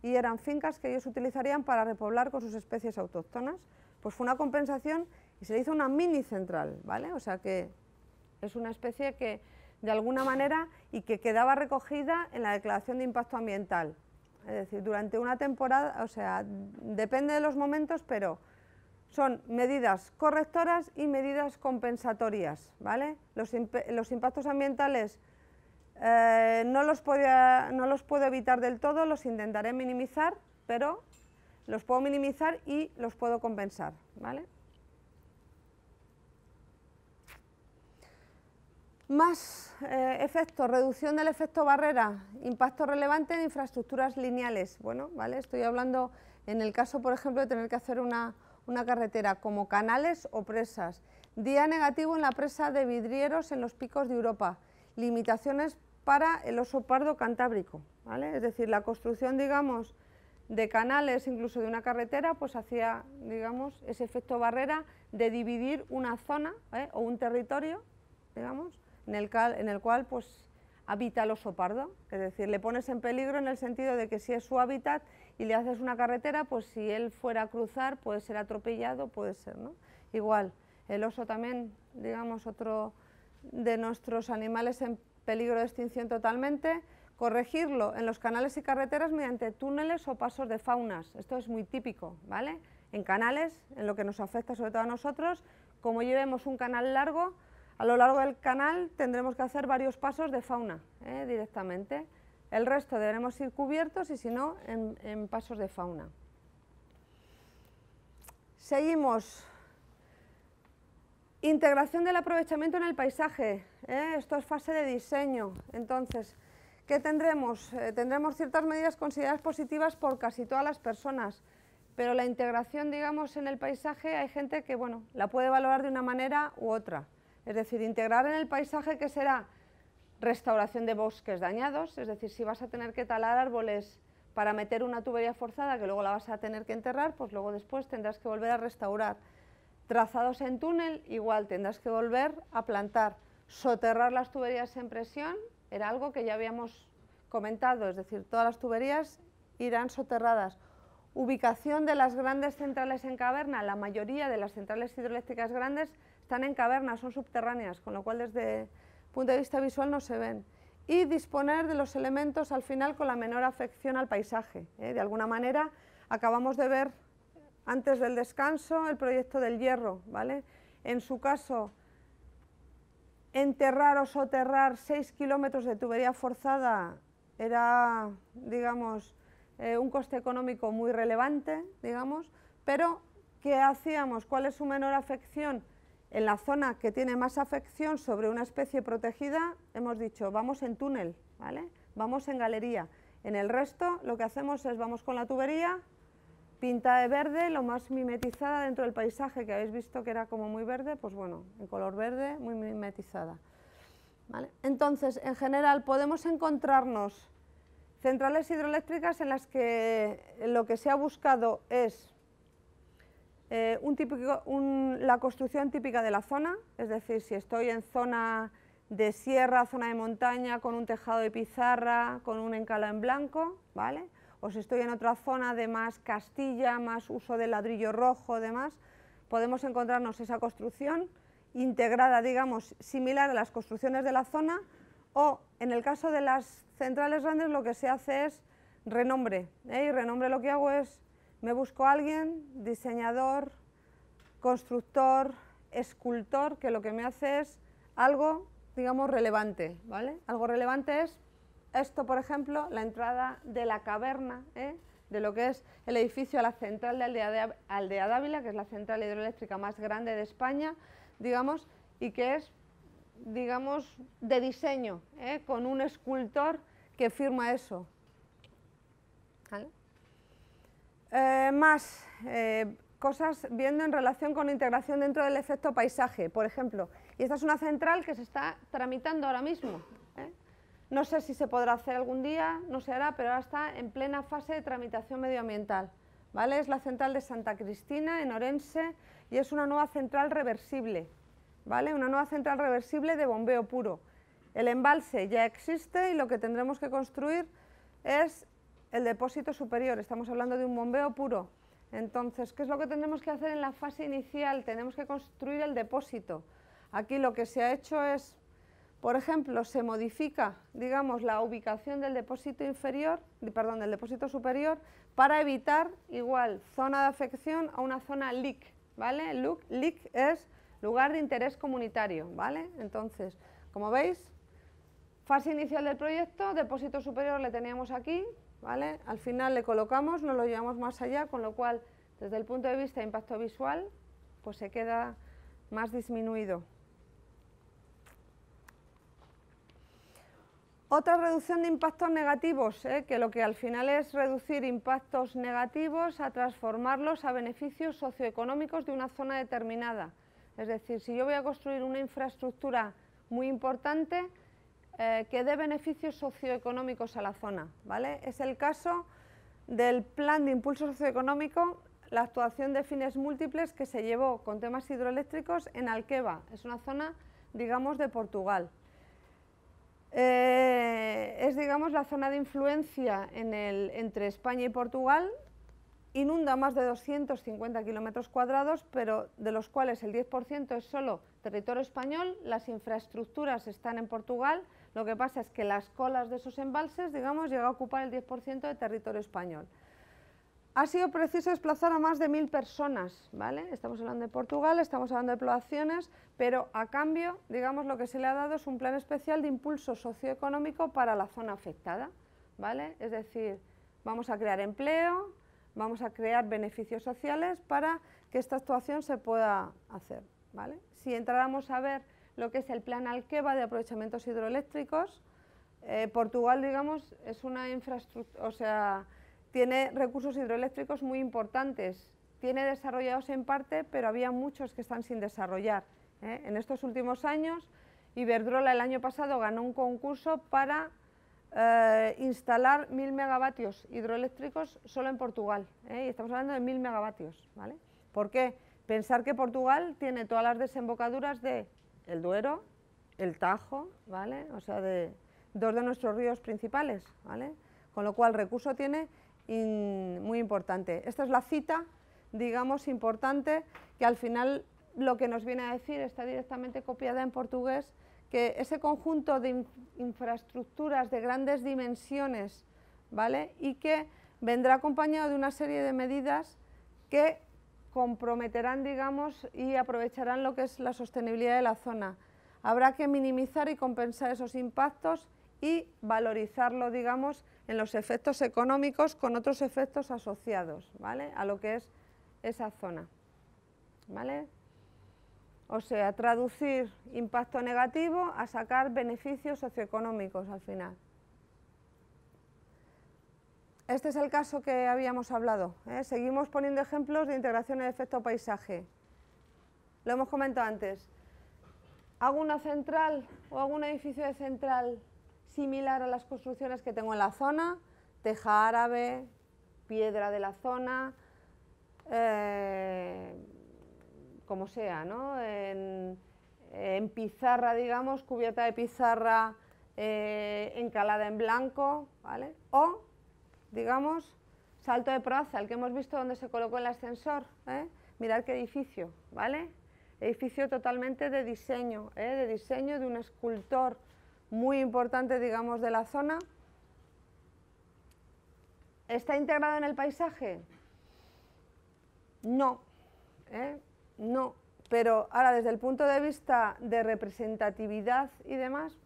y eran fincas que ellos utilizarían para repoblar con sus especies autóctonas. Pues fue una compensación y se le hizo una mini central, ¿vale? O sea que es una especie que de alguna manera y que quedaba recogida en la declaración de impacto ambiental. Es decir, durante una temporada, o sea, depende de los momentos, pero son medidas correctoras y medidas compensatorias, ¿vale? Los, impactos ambientales eh, no, los no los puedo evitar del todo, los intentaré minimizar, pero los puedo minimizar y los puedo compensar, ¿vale? Más eh, efecto reducción del efecto barrera, impacto relevante en infraestructuras lineales. Bueno, ¿vale? Estoy hablando en el caso, por ejemplo, de tener que hacer una, carretera como canales o presas. Día negativo en la presa de vidrieros en los picos de Europa. Limitaciones para el oso pardo cantábrico. Es decir, la construcción, digamos, de canales, incluso de una carretera, pues hacía, digamos, ese efecto barrera de dividir una zona ¿eh? o un territorio, digamos, en el, el cual pues, habita el oso pardo, es decir, le pones en peligro en el sentido de que si es su hábitat y le haces una carretera, pues si él fuera a cruzar puede ser atropellado, puede ser, ¿no? Igual, el oso también, digamos, otro de nuestros animales en peligro de extinción totalmente, corregirlo en los canales y carreteras mediante túneles o pasos de faunas, esto es muy típico, ¿vale? En canales, en lo que nos afecta sobre todo a nosotros, como llevemos un canal largo, a lo largo del canal tendremos que hacer varios pasos de fauna ¿eh? directamente. El resto deberemos ir cubiertos y si no, en, pasos de fauna. Seguimos. Integración del aprovechamiento en el paisaje. ¿eh? Esto es fase de diseño. Entonces, ¿qué tendremos? Eh, tendremos ciertas medidas consideradas positivas por casi todas las personas, pero la integración, digamos, en el paisaje hay gente que, bueno, la puede valorar de una manera u otra. Es decir, integrar en el paisaje que será restauración de bosques dañados, es decir, si vas a tener que talar árboles para meter una tubería forzada que luego la vas a tener que enterrar, pues luego después tendrás que volver a restaurar. Trazados en túnel, igual tendrás que volver a plantar. Soterrar las tuberías en presión era algo que ya habíamos comentado, es decir, todas las tuberías irán soterradas. Ubicación de las grandes centrales en caverna, la mayoría de las centrales hidroeléctricas grandes están en cavernas, son subterráneas, con lo cual desde el punto de vista visual no se ven. Y disponer de los elementos al final con la menor afección al paisaje. ¿eh? De alguna manera acabamos de ver antes del descanso el proyecto del hierro, ¿vale? En su caso, enterrar o soterrar 6 kilómetros de tubería forzada era, digamos, eh, un coste económico muy relevante, digamos, pero ¿qué hacíamos? ¿Cuál es su menor afección? En la zona que tiene más afección sobre una especie protegida, hemos dicho, vamos en túnel, ¿vale? Vamos en galería. En el resto, lo que hacemos es, vamos con la tubería, pinta de verde, lo más mimetizada dentro del paisaje, que habéis visto que era como muy verde, pues bueno, en color verde, muy mimetizada. ¿Vale? Entonces, en general, podemos encontrarnos centrales hidroeléctricas en las que lo que se ha buscado es eh, la construcción típica de la zona, es decir, si estoy en zona de sierra, zona de montaña, con un tejado de pizarra, con un encalado en blanco, ¿vale? O si estoy en otra zona de más castilla, más uso de ladrillo rojo, demás, podemos encontrarnos esa construcción integrada, digamos, similar a las construcciones de la zona, o en el caso de las centrales grandes lo que se hace es renombre, ¿eh? y renombre lo que hago es me busco a alguien, diseñador, constructor, escultor, que lo que me hace es algo, digamos, relevante, ¿vale? Algo relevante es esto, por ejemplo, la entrada de la caverna, ¿eh? de lo que es el edificio a la central de Aldea, Dávila, que es la central hidroeléctrica más grande de España, digamos, y que es, digamos, de diseño, ¿eh? con un escultor que firma eso. ¿Vale? Eh, más eh, cosas viendo en relación con integración dentro del efecto paisaje, por ejemplo. Y esta es una central que se está tramitando ahora mismo. ¿eh? No sé si se podrá hacer algún día, no se hará, pero ahora está en plena fase de tramitación medioambiental. ¿vale? Es la central de Santa Cristina, en Orense, y es una nueva central reversible, ¿vale? una nueva central reversible de bombeo puro. El embalse ya existe y lo que tendremos que construir es el depósito superior, estamos hablando de un bombeo puro. Entonces, ¿qué es lo que tenemos que hacer en la fase inicial? Tenemos que construir el depósito. Aquí lo que se ha hecho es, por ejemplo, se modifica, digamos, la ubicación del depósito inferior, perdón, del depósito superior, para evitar igual zona de afección a una zona leak, ¿vale? Leak es lugar de interés comunitario, ¿vale? Entonces, como veis, fase inicial del proyecto, depósito superior le teníamos aquí, al final le colocamos, no lo llevamos más allá, con lo cual desde el punto de vista de impacto visual, pues se queda más disminuido. Otra reducción de impactos negativos, ¿eh? que lo que al final es reducir impactos negativos a transformarlos a beneficios socioeconómicos de una zona determinada. Es decir, si yo voy a construir una infraestructura muy importante, eh, que dé beneficios socioeconómicos a la zona. Es el caso del plan de impulso socioeconómico, la actuación de fines múltiples que se llevó con temas hidroeléctricos en Alqueva, es una zona, digamos, de Portugal. Eh, es, digamos, la zona de influencia entre España y Portugal, inunda más de 250 kilómetros cuadrados, pero de los cuales el 10% es solo territorio español, las infraestructuras están en Portugal, lo que pasa es que las colas de esos embalses, digamos, llega a ocupar el 10% de territorio español. Ha sido preciso desplazar a más de mil personas, ¿vale? Estamos hablando de Portugal, estamos hablando de poblaciones, pero a cambio, digamos, lo que se le ha dado es un plan especial de impulso socioeconómico para la zona afectada, ¿vale? Es decir, vamos a crear empleo, vamos a crear beneficios sociales para que esta actuación se pueda hacer, ¿vale? Si entráramos a ver lo que es el plan Alqueva de aprovechamientos hidroeléctricos. Eh, Portugal, digamos, es una infraestructura, o sea, tiene recursos hidroeléctricos muy importantes. Tiene desarrollados en parte, pero había muchos que están sin desarrollar. ¿eh? En estos últimos años, Iberdrola el año pasado ganó un concurso para eh, instalar mil megavatios hidroeléctricos solo en Portugal. Y estamos hablando de mil megavatios. ¿vale? ¿Por qué? Pensar que Portugal tiene todas las desembocaduras de el Duero, el Tajo, ¿vale? O sea, de dos de nuestros ríos principales, ¿vale? Con lo cual, recurso tiene muy importante. Esta es la cita, digamos, importante, que al final lo que nos viene a decir está directamente copiada en portugués, que ese conjunto de infraestructuras de grandes dimensiones, ¿vale? Y que vendrá acompañado de una serie de medidas que comprometerán, digamos, y aprovecharán lo que es la sostenibilidad de la zona. Habrá que minimizar y compensar esos impactos y valorizarlo, digamos, en los efectos económicos con otros efectos asociados, ¿vale? A lo que es esa zona, ¿vale? O sea, traducir impacto negativo a sacar beneficios socioeconómicos al final. Este es el caso que habíamos hablado. ¿eh? Seguimos poniendo ejemplos de integración en efecto paisaje. Lo hemos comentado antes. Hago central o algún edificio de central similar a las construcciones que tengo en la zona, teja árabe, piedra de la zona, eh, como sea, ¿no? En, pizarra, digamos, cubierta de pizarra eh, encalada en blanco, ¿vale? O digamos, salto de proaza, el que hemos visto donde se colocó el ascensor. ¿eh? Mirad qué edificio, ¿vale? Edificio totalmente de diseño, ¿eh? de diseño de un escultor muy importante, digamos, de la zona. ¿Está integrado en el paisaje? No, ¿eh? no. Pero ahora, desde el punto de vista de representatividad y demás,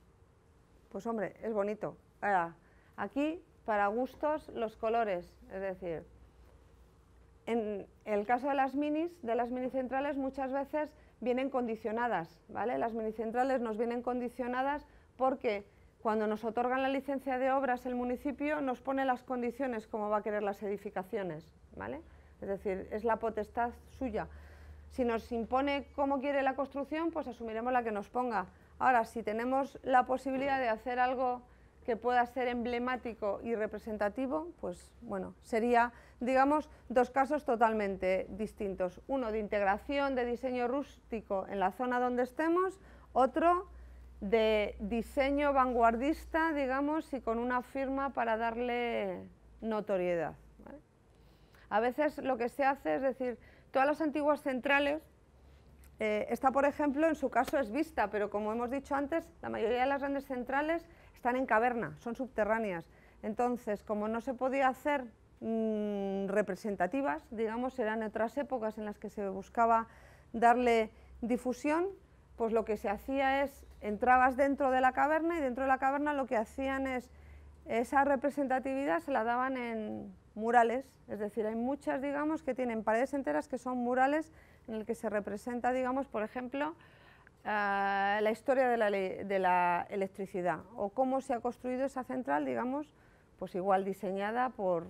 pues hombre, es bonito. Ahora, aquí para gustos los colores, es decir, en el caso de las minis, de las minicentrales muchas veces vienen condicionadas, ¿vale? Las minicentrales nos vienen condicionadas porque cuando nos otorgan la licencia de obras el municipio nos pone las condiciones como va a querer las edificaciones, ¿vale? Es decir, es la potestad suya. Si nos impone cómo quiere la construcción, pues asumiremos la que nos ponga. Ahora, si tenemos la posibilidad de hacer algo que pueda ser emblemático y representativo, pues bueno, sería, digamos, dos casos totalmente distintos. Uno de integración de diseño rústico en la zona donde estemos, otro de diseño vanguardista, digamos, y con una firma para darle notoriedad. A veces lo que se hace es decir, todas las antiguas centrales, eh, esta por ejemplo en su caso es vista, pero como hemos dicho antes, la mayoría de las grandes centrales están en caverna, son subterráneas. Entonces, como no se podía hacer mm, representativas, digamos, eran otras épocas en las que se buscaba darle difusión, pues lo que se hacía es, entrabas dentro de la caverna y dentro de la caverna lo que hacían es, esa representatividad se la daban en murales, es decir, hay muchas, digamos, que tienen paredes enteras que son murales en el que se representa, digamos, por ejemplo, la historia de la, electricidad o cómo se ha construido esa central, digamos, pues igual diseñada por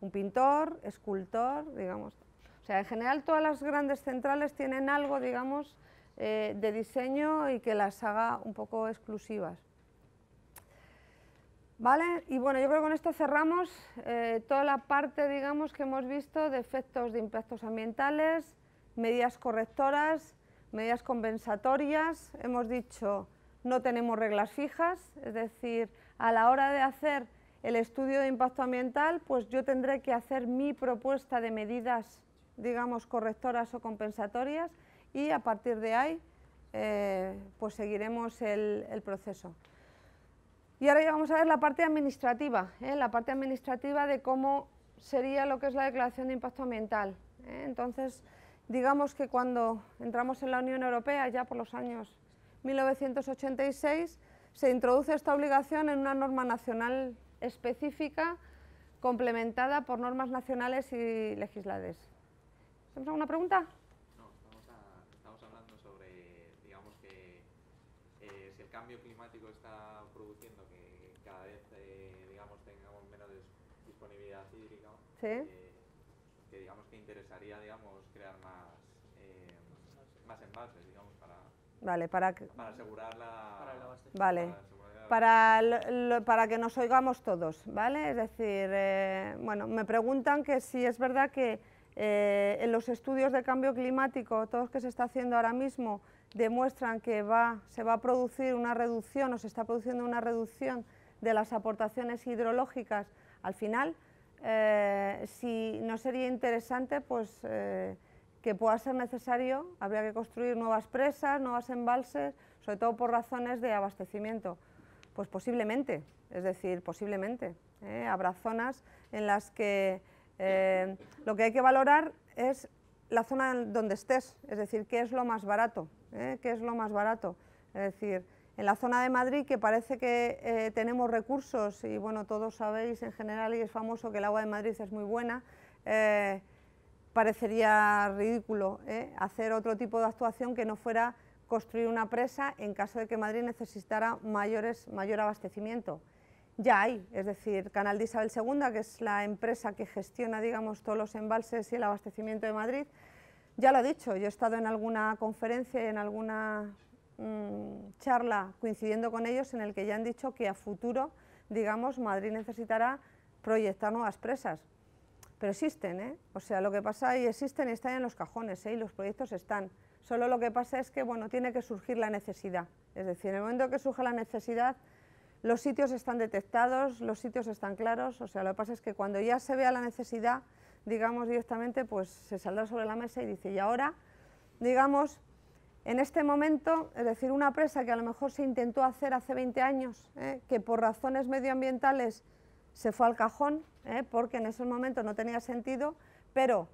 un pintor, escultor, digamos. O sea, en general todas las grandes centrales tienen algo, digamos, eh, de diseño y que las haga un poco exclusivas. ¿Vale? Y bueno, yo creo que con esto cerramos eh, toda la parte, digamos, que hemos visto de efectos de impactos ambientales, medidas correctoras, medidas compensatorias, hemos dicho no tenemos reglas fijas, es decir, a la hora de hacer el estudio de impacto ambiental, pues yo tendré que hacer mi propuesta de medidas, digamos, correctoras o compensatorias y a partir de ahí, eh, pues seguiremos el, proceso. Y ahora ya vamos a ver la parte administrativa, ¿eh? la parte administrativa de cómo sería lo que es la declaración de impacto ambiental. ¿eh? Entonces, digamos que cuando entramos en la Unión Europea, ya por los años 1986, se introduce esta obligación en una norma nacional específica complementada por normas nacionales y legislades. ¿Tenemos alguna pregunta? No, estamos, hablando sobre, digamos que eh, si el cambio climático está produciendo que cada vez, eh, digamos, tengamos menos disponibilidad hídrica, ¿Sí? Eh, Vale, para... Para asegurar la... Para vale. Para, que nos oigamos todos, ¿vale? Es decir, eh, bueno, me preguntan que si es verdad que eh, en los estudios de cambio climático, todos que se está haciendo ahora mismo, demuestran que va, se va a producir una reducción o se está produciendo una reducción de las aportaciones hidrológicas al final, eh, si no sería interesante pues, que pueda ser necesario, habría que construir nuevas presas, nuevos embalses, sobre todo por razones de abastecimiento. Pues posiblemente, es decir, posiblemente. ¿eh? Habrá zonas en las que eh, lo que hay que valorar es la zona donde estés, es decir, qué es lo más barato, ¿eh? qué es lo más barato. Es decir, en la zona de Madrid, que parece que tenemos recursos, y bueno, todos sabéis en general y es famoso que el agua de Madrid es muy buena, parecería ridículo ¿eh? hacer otro tipo de actuación que no fuera construir una presa en caso de que Madrid necesitara mayor abastecimiento. Ya hay, es decir, Canal de Isabel II, que es la empresa que gestiona digamos, todos los embalses y el abastecimiento de Madrid, ya lo ha dicho, yo he estado en alguna conferencia y en alguna mm, charla coincidiendo con ellos en el que ya han dicho que a futuro, digamos, Madrid necesitará proyectar nuevas presas pero existen, ¿eh? o sea, lo que pasa y existen y están en los cajones, ¿eh? y los proyectos están. Solo lo que pasa es que, bueno, tiene que surgir la necesidad, es decir, en el momento que surge la necesidad, los sitios están detectados, los sitios están claros, o sea, lo que pasa es que cuando ya se vea la necesidad, digamos directamente, pues se saldrá sobre la mesa y dice, y ahora, digamos, en este momento, es decir, una presa que a lo mejor se intentó hacer hace 20 años, ¿eh? que por razones medioambientales se fue al cajón, ¿eh? porque en ese momento no tenía sentido, pero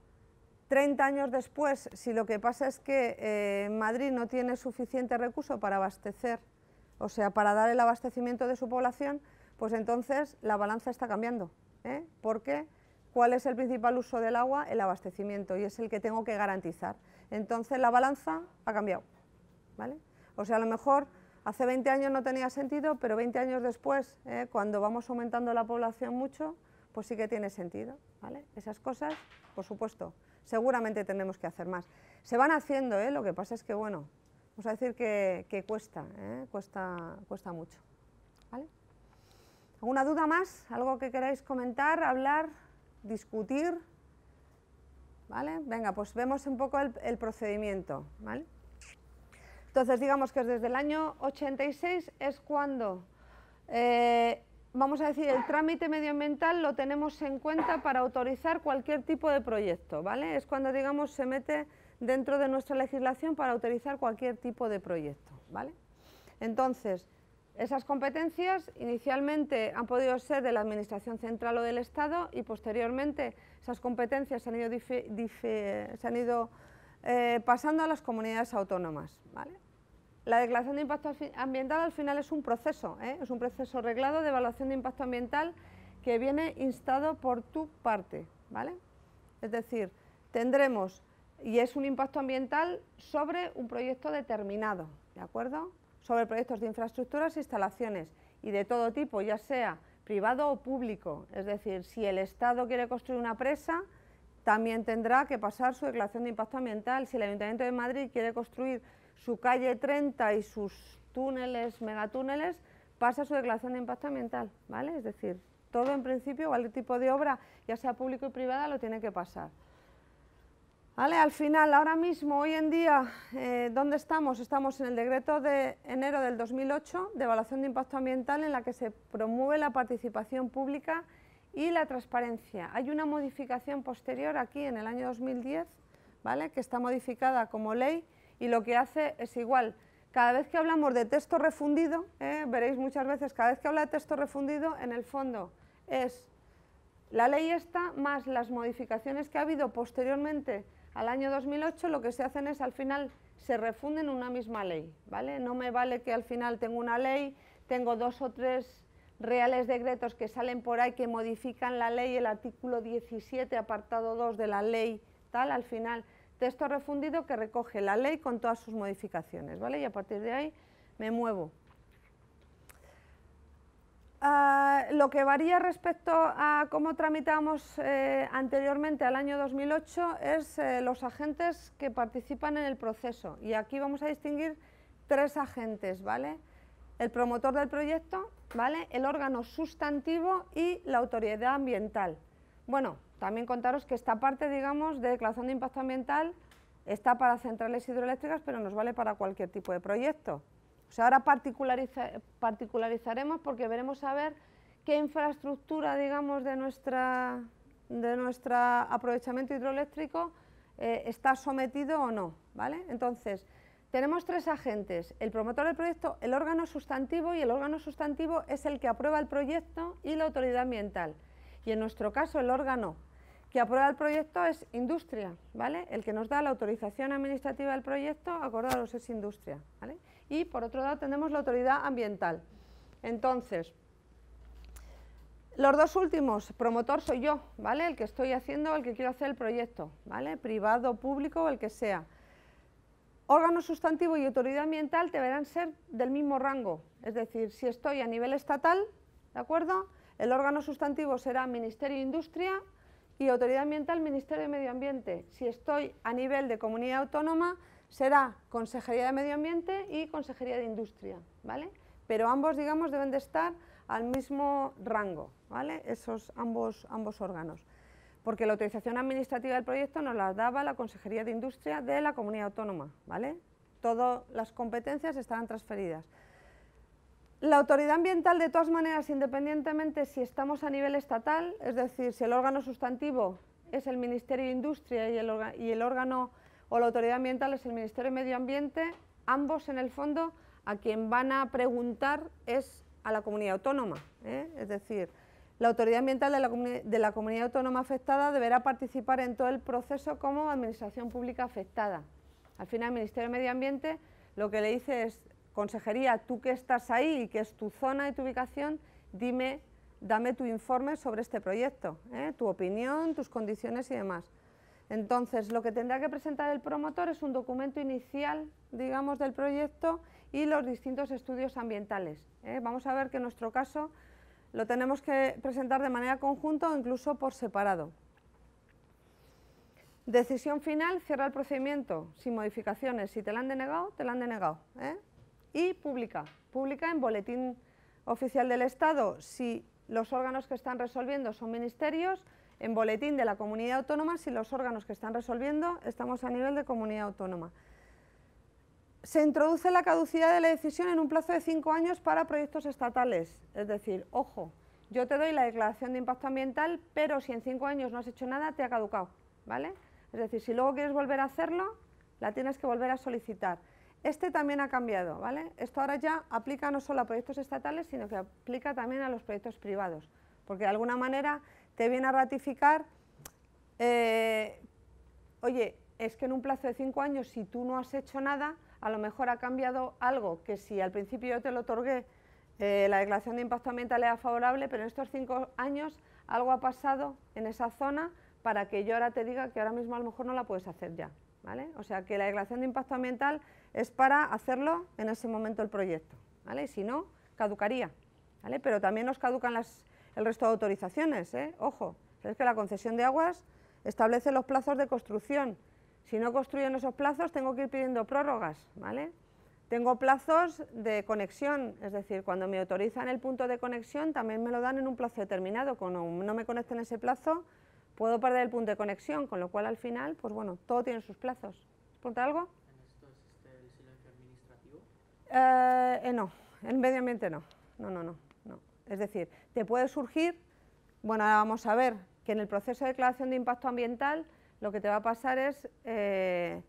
30 años después, si lo que pasa es que eh, Madrid no tiene suficiente recurso para abastecer, o sea, para dar el abastecimiento de su población, pues entonces la balanza está cambiando, ¿eh? porque ¿cuál es el principal uso del agua? El abastecimiento, y es el que tengo que garantizar. Entonces la balanza ha cambiado, ¿vale? O sea, a lo mejor Hace 20 años no tenía sentido, pero 20 años después, eh, cuando vamos aumentando la población mucho, pues sí que tiene sentido. ¿vale? Esas cosas, por supuesto, seguramente tenemos que hacer más. Se van haciendo, ¿eh? lo que pasa es que, bueno, vamos a decir que, ¿eh? cuesta, cuesta, mucho. ¿vale? ¿Alguna duda más? ¿Algo que queráis comentar, hablar, discutir? ¿Vale? Venga, pues vemos un poco el, el procedimiento. ¿vale? Entonces, digamos que desde el año 86 es cuando, eh, vamos a decir, el trámite medioambiental lo tenemos en cuenta para autorizar cualquier tipo de proyecto, ¿vale? Es cuando, digamos, se mete dentro de nuestra legislación para autorizar cualquier tipo de proyecto, ¿vale? Entonces, esas competencias inicialmente han podido ser de la Administración Central o del Estado y posteriormente esas competencias se han ido, eh, pasando a las comunidades autónomas, ¿vale? La declaración de impacto ambiental al final es un proceso, ¿eh? es un proceso reglado de evaluación de impacto ambiental que viene instado por tu parte, ¿vale? Es decir, tendremos, y es un impacto ambiental sobre un proyecto determinado, ¿de acuerdo? Sobre proyectos de infraestructuras e instalaciones y de todo tipo, ya sea privado o público. Es decir, si el Estado quiere construir una presa, también tendrá que pasar su declaración de impacto ambiental. Si el Ayuntamiento de Madrid quiere construir su calle 30 y sus túneles, megatúneles, pasa su declaración de impacto ambiental, ¿vale? Es decir, todo en principio, cualquier tipo de obra, ya sea público y privada, lo tiene que pasar. ¿Vale? Al final, ahora mismo, hoy en día, eh, ¿dónde estamos? Estamos en el decreto de enero del 2008 de evaluación de impacto ambiental en la que se promueve la participación pública y la transparencia. Hay una modificación posterior aquí en el año 2010, ¿vale? que está modificada como ley y lo que hace es igual. Cada vez que hablamos de texto refundido, ¿eh? veréis muchas veces, cada vez que habla de texto refundido, en el fondo es la ley esta más las modificaciones que ha habido posteriormente al año 2008, lo que se hacen es al final se refunden una misma ley, ¿vale? No me vale que al final tengo una ley, tengo dos o tres reales decretos que salen por ahí que modifican la ley, el artículo 17, apartado 2 de la ley, tal, al final texto refundido que recoge la ley con todas sus modificaciones, ¿vale? Y a partir de ahí me muevo. Ah, lo que varía respecto a cómo tramitamos eh, anteriormente al año 2008 es eh, los agentes que participan en el proceso y aquí vamos a distinguir tres agentes, ¿vale? El promotor del proyecto, ¿vale? El órgano sustantivo y la autoridad ambiental. Bueno, también contaros que esta parte, digamos, de declaración de impacto ambiental está para centrales hidroeléctricas, pero nos vale para cualquier tipo de proyecto. O sea, ahora particularizaremos porque veremos a ver qué infraestructura, digamos, de nuestra de nuestro aprovechamiento hidroeléctrico eh, está sometido o no, ¿vale? Entonces, tenemos tres agentes, el promotor del proyecto, el órgano sustantivo y el órgano sustantivo es el que aprueba el proyecto y la autoridad ambiental. Y en nuestro caso, el órgano que aprueba el proyecto es industria, ¿vale? El que nos da la autorización administrativa del proyecto, acordaros, es industria, ¿vale? Y por otro lado tenemos la autoridad ambiental. Entonces, los dos últimos, promotor soy yo, ¿vale? El que estoy haciendo, el que quiero hacer el proyecto, ¿vale? Privado, público, el que sea. Órgano sustantivo y autoridad ambiental deberán ser del mismo rango, es decir, si estoy a nivel estatal, ¿de acuerdo? El órgano sustantivo será Ministerio de Industria y autoridad ambiental, Ministerio de Medio Ambiente. Si estoy a nivel de comunidad autónoma, será Consejería de Medio Ambiente y Consejería de Industria, ¿vale? Pero ambos, digamos, deben de estar al mismo rango, ¿vale? Esos ambos, ambos órganos. Porque la autorización administrativa del proyecto nos la daba la Consejería de Industria de la Comunidad Autónoma, ¿vale? Todas las competencias estaban transferidas. La autoridad ambiental, de todas maneras, independientemente si estamos a nivel estatal, es decir, si el órgano sustantivo es el Ministerio de Industria y el, órgano o la autoridad ambiental es el Ministerio de Medio Ambiente, ambos en el fondo a quien van a preguntar es a la comunidad autónoma. ¿eh? Es decir, la autoridad ambiental de la, de la, comunidad autónoma afectada deberá participar en todo el proceso como administración pública afectada. Al final, el Ministerio de Medio Ambiente lo que le dice es, Consejería, tú que estás ahí y que es tu zona y tu ubicación, dime, dame tu informe sobre este proyecto, ¿eh? tu opinión, tus condiciones y demás. Entonces, lo que tendrá que presentar el promotor es un documento inicial, digamos, del proyecto y los distintos estudios ambientales. ¿eh? Vamos a ver que en nuestro caso lo tenemos que presentar de manera conjunta o incluso por separado. Decisión final, cierra el procedimiento sin modificaciones. Si te la han denegado, te la han denegado. ¿eh? y pública. Pública en Boletín Oficial del Estado si los órganos que están resolviendo son ministerios, en Boletín de la Comunidad Autónoma si los órganos que están resolviendo estamos a nivel de Comunidad Autónoma. Se introduce la caducidad de la decisión en un plazo de cinco años para proyectos estatales, es decir, ojo, yo te doy la declaración de impacto ambiental, pero si en cinco años no has hecho nada, te ha caducado, ¿vale? Es decir, si luego quieres volver a hacerlo, la tienes que volver a solicitar. Este también ha cambiado, ¿vale? Esto ahora ya aplica no solo a proyectos estatales, sino que aplica también a los proyectos privados, porque de alguna manera te viene a ratificar, eh, oye, es que en un plazo de cinco años, si tú no has hecho nada, a lo mejor ha cambiado algo que si al principio yo te lo otorgué, eh, la declaración de impacto ambiental era favorable, pero en estos cinco años algo ha pasado en esa zona para que yo ahora te diga que ahora mismo a lo mejor no la puedes hacer ya. O sea que la declaración de impacto ambiental es para hacerlo en ese momento el proyecto, ¿vale? si no, caducaría, ¿vale? Pero también nos caducan el resto de autorizaciones, ¿eh? Ojo, es que la concesión de aguas establece los plazos de construcción. Si no construyen esos plazos, tengo que ir pidiendo prórrogas, ¿vale? Tengo plazos de conexión, es decir, cuando me autorizan el punto de conexión, también me lo dan en un plazo determinado. Cuando no me conecten ese plazo, puedo perder el punto de conexión, con lo cual al final, pues bueno, todo tiene sus plazos. ¿Pregunta algo? ¿En esto existe el silencio administrativo? Eh, eh, no, en medio ambiente no. No, no, no, no. Es decir, te puede surgir, bueno, ahora vamos a ver, que en el proceso de declaración de impacto ambiental lo que te va a pasar es eh,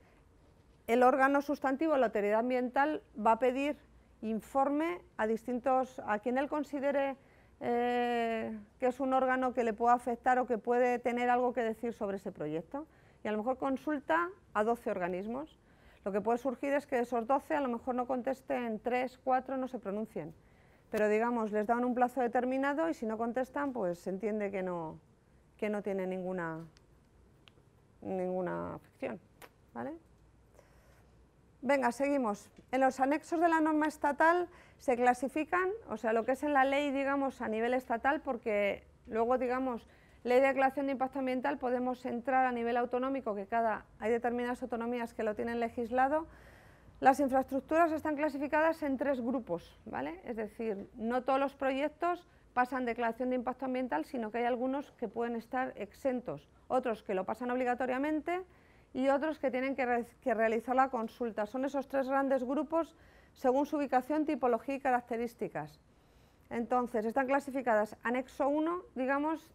el órgano sustantivo, la autoridad ambiental, va a pedir informe a distintos, a quien él considere eh, que es un órgano que le pueda afectar o que puede tener algo que decir sobre ese proyecto. Y a lo mejor consulta a 12 organismos. Lo que puede surgir es que esos 12 a lo mejor no contesten, 3, 4 no se pronuncien. Pero digamos, les dan un plazo determinado y si no contestan, pues se entiende que no, que tiene ninguna, ninguna afección. ¿vale? Venga, seguimos. En los anexos de la norma estatal se clasifican, o sea, lo que es en la ley, digamos, a nivel estatal, porque luego, digamos, ley de declaración de impacto ambiental podemos entrar a nivel autonómico, que cada hay determinadas autonomías que lo tienen legislado. Las infraestructuras están clasificadas en tres grupos, ¿vale? Es decir, no todos los proyectos pasan declaración de impacto ambiental, sino que hay algunos que pueden estar exentos, otros que lo pasan obligatoriamente y otros que tienen que, realizar la consulta. Son esos tres grandes grupos según su ubicación, tipología y características. Entonces, están clasificadas anexo 1, digamos,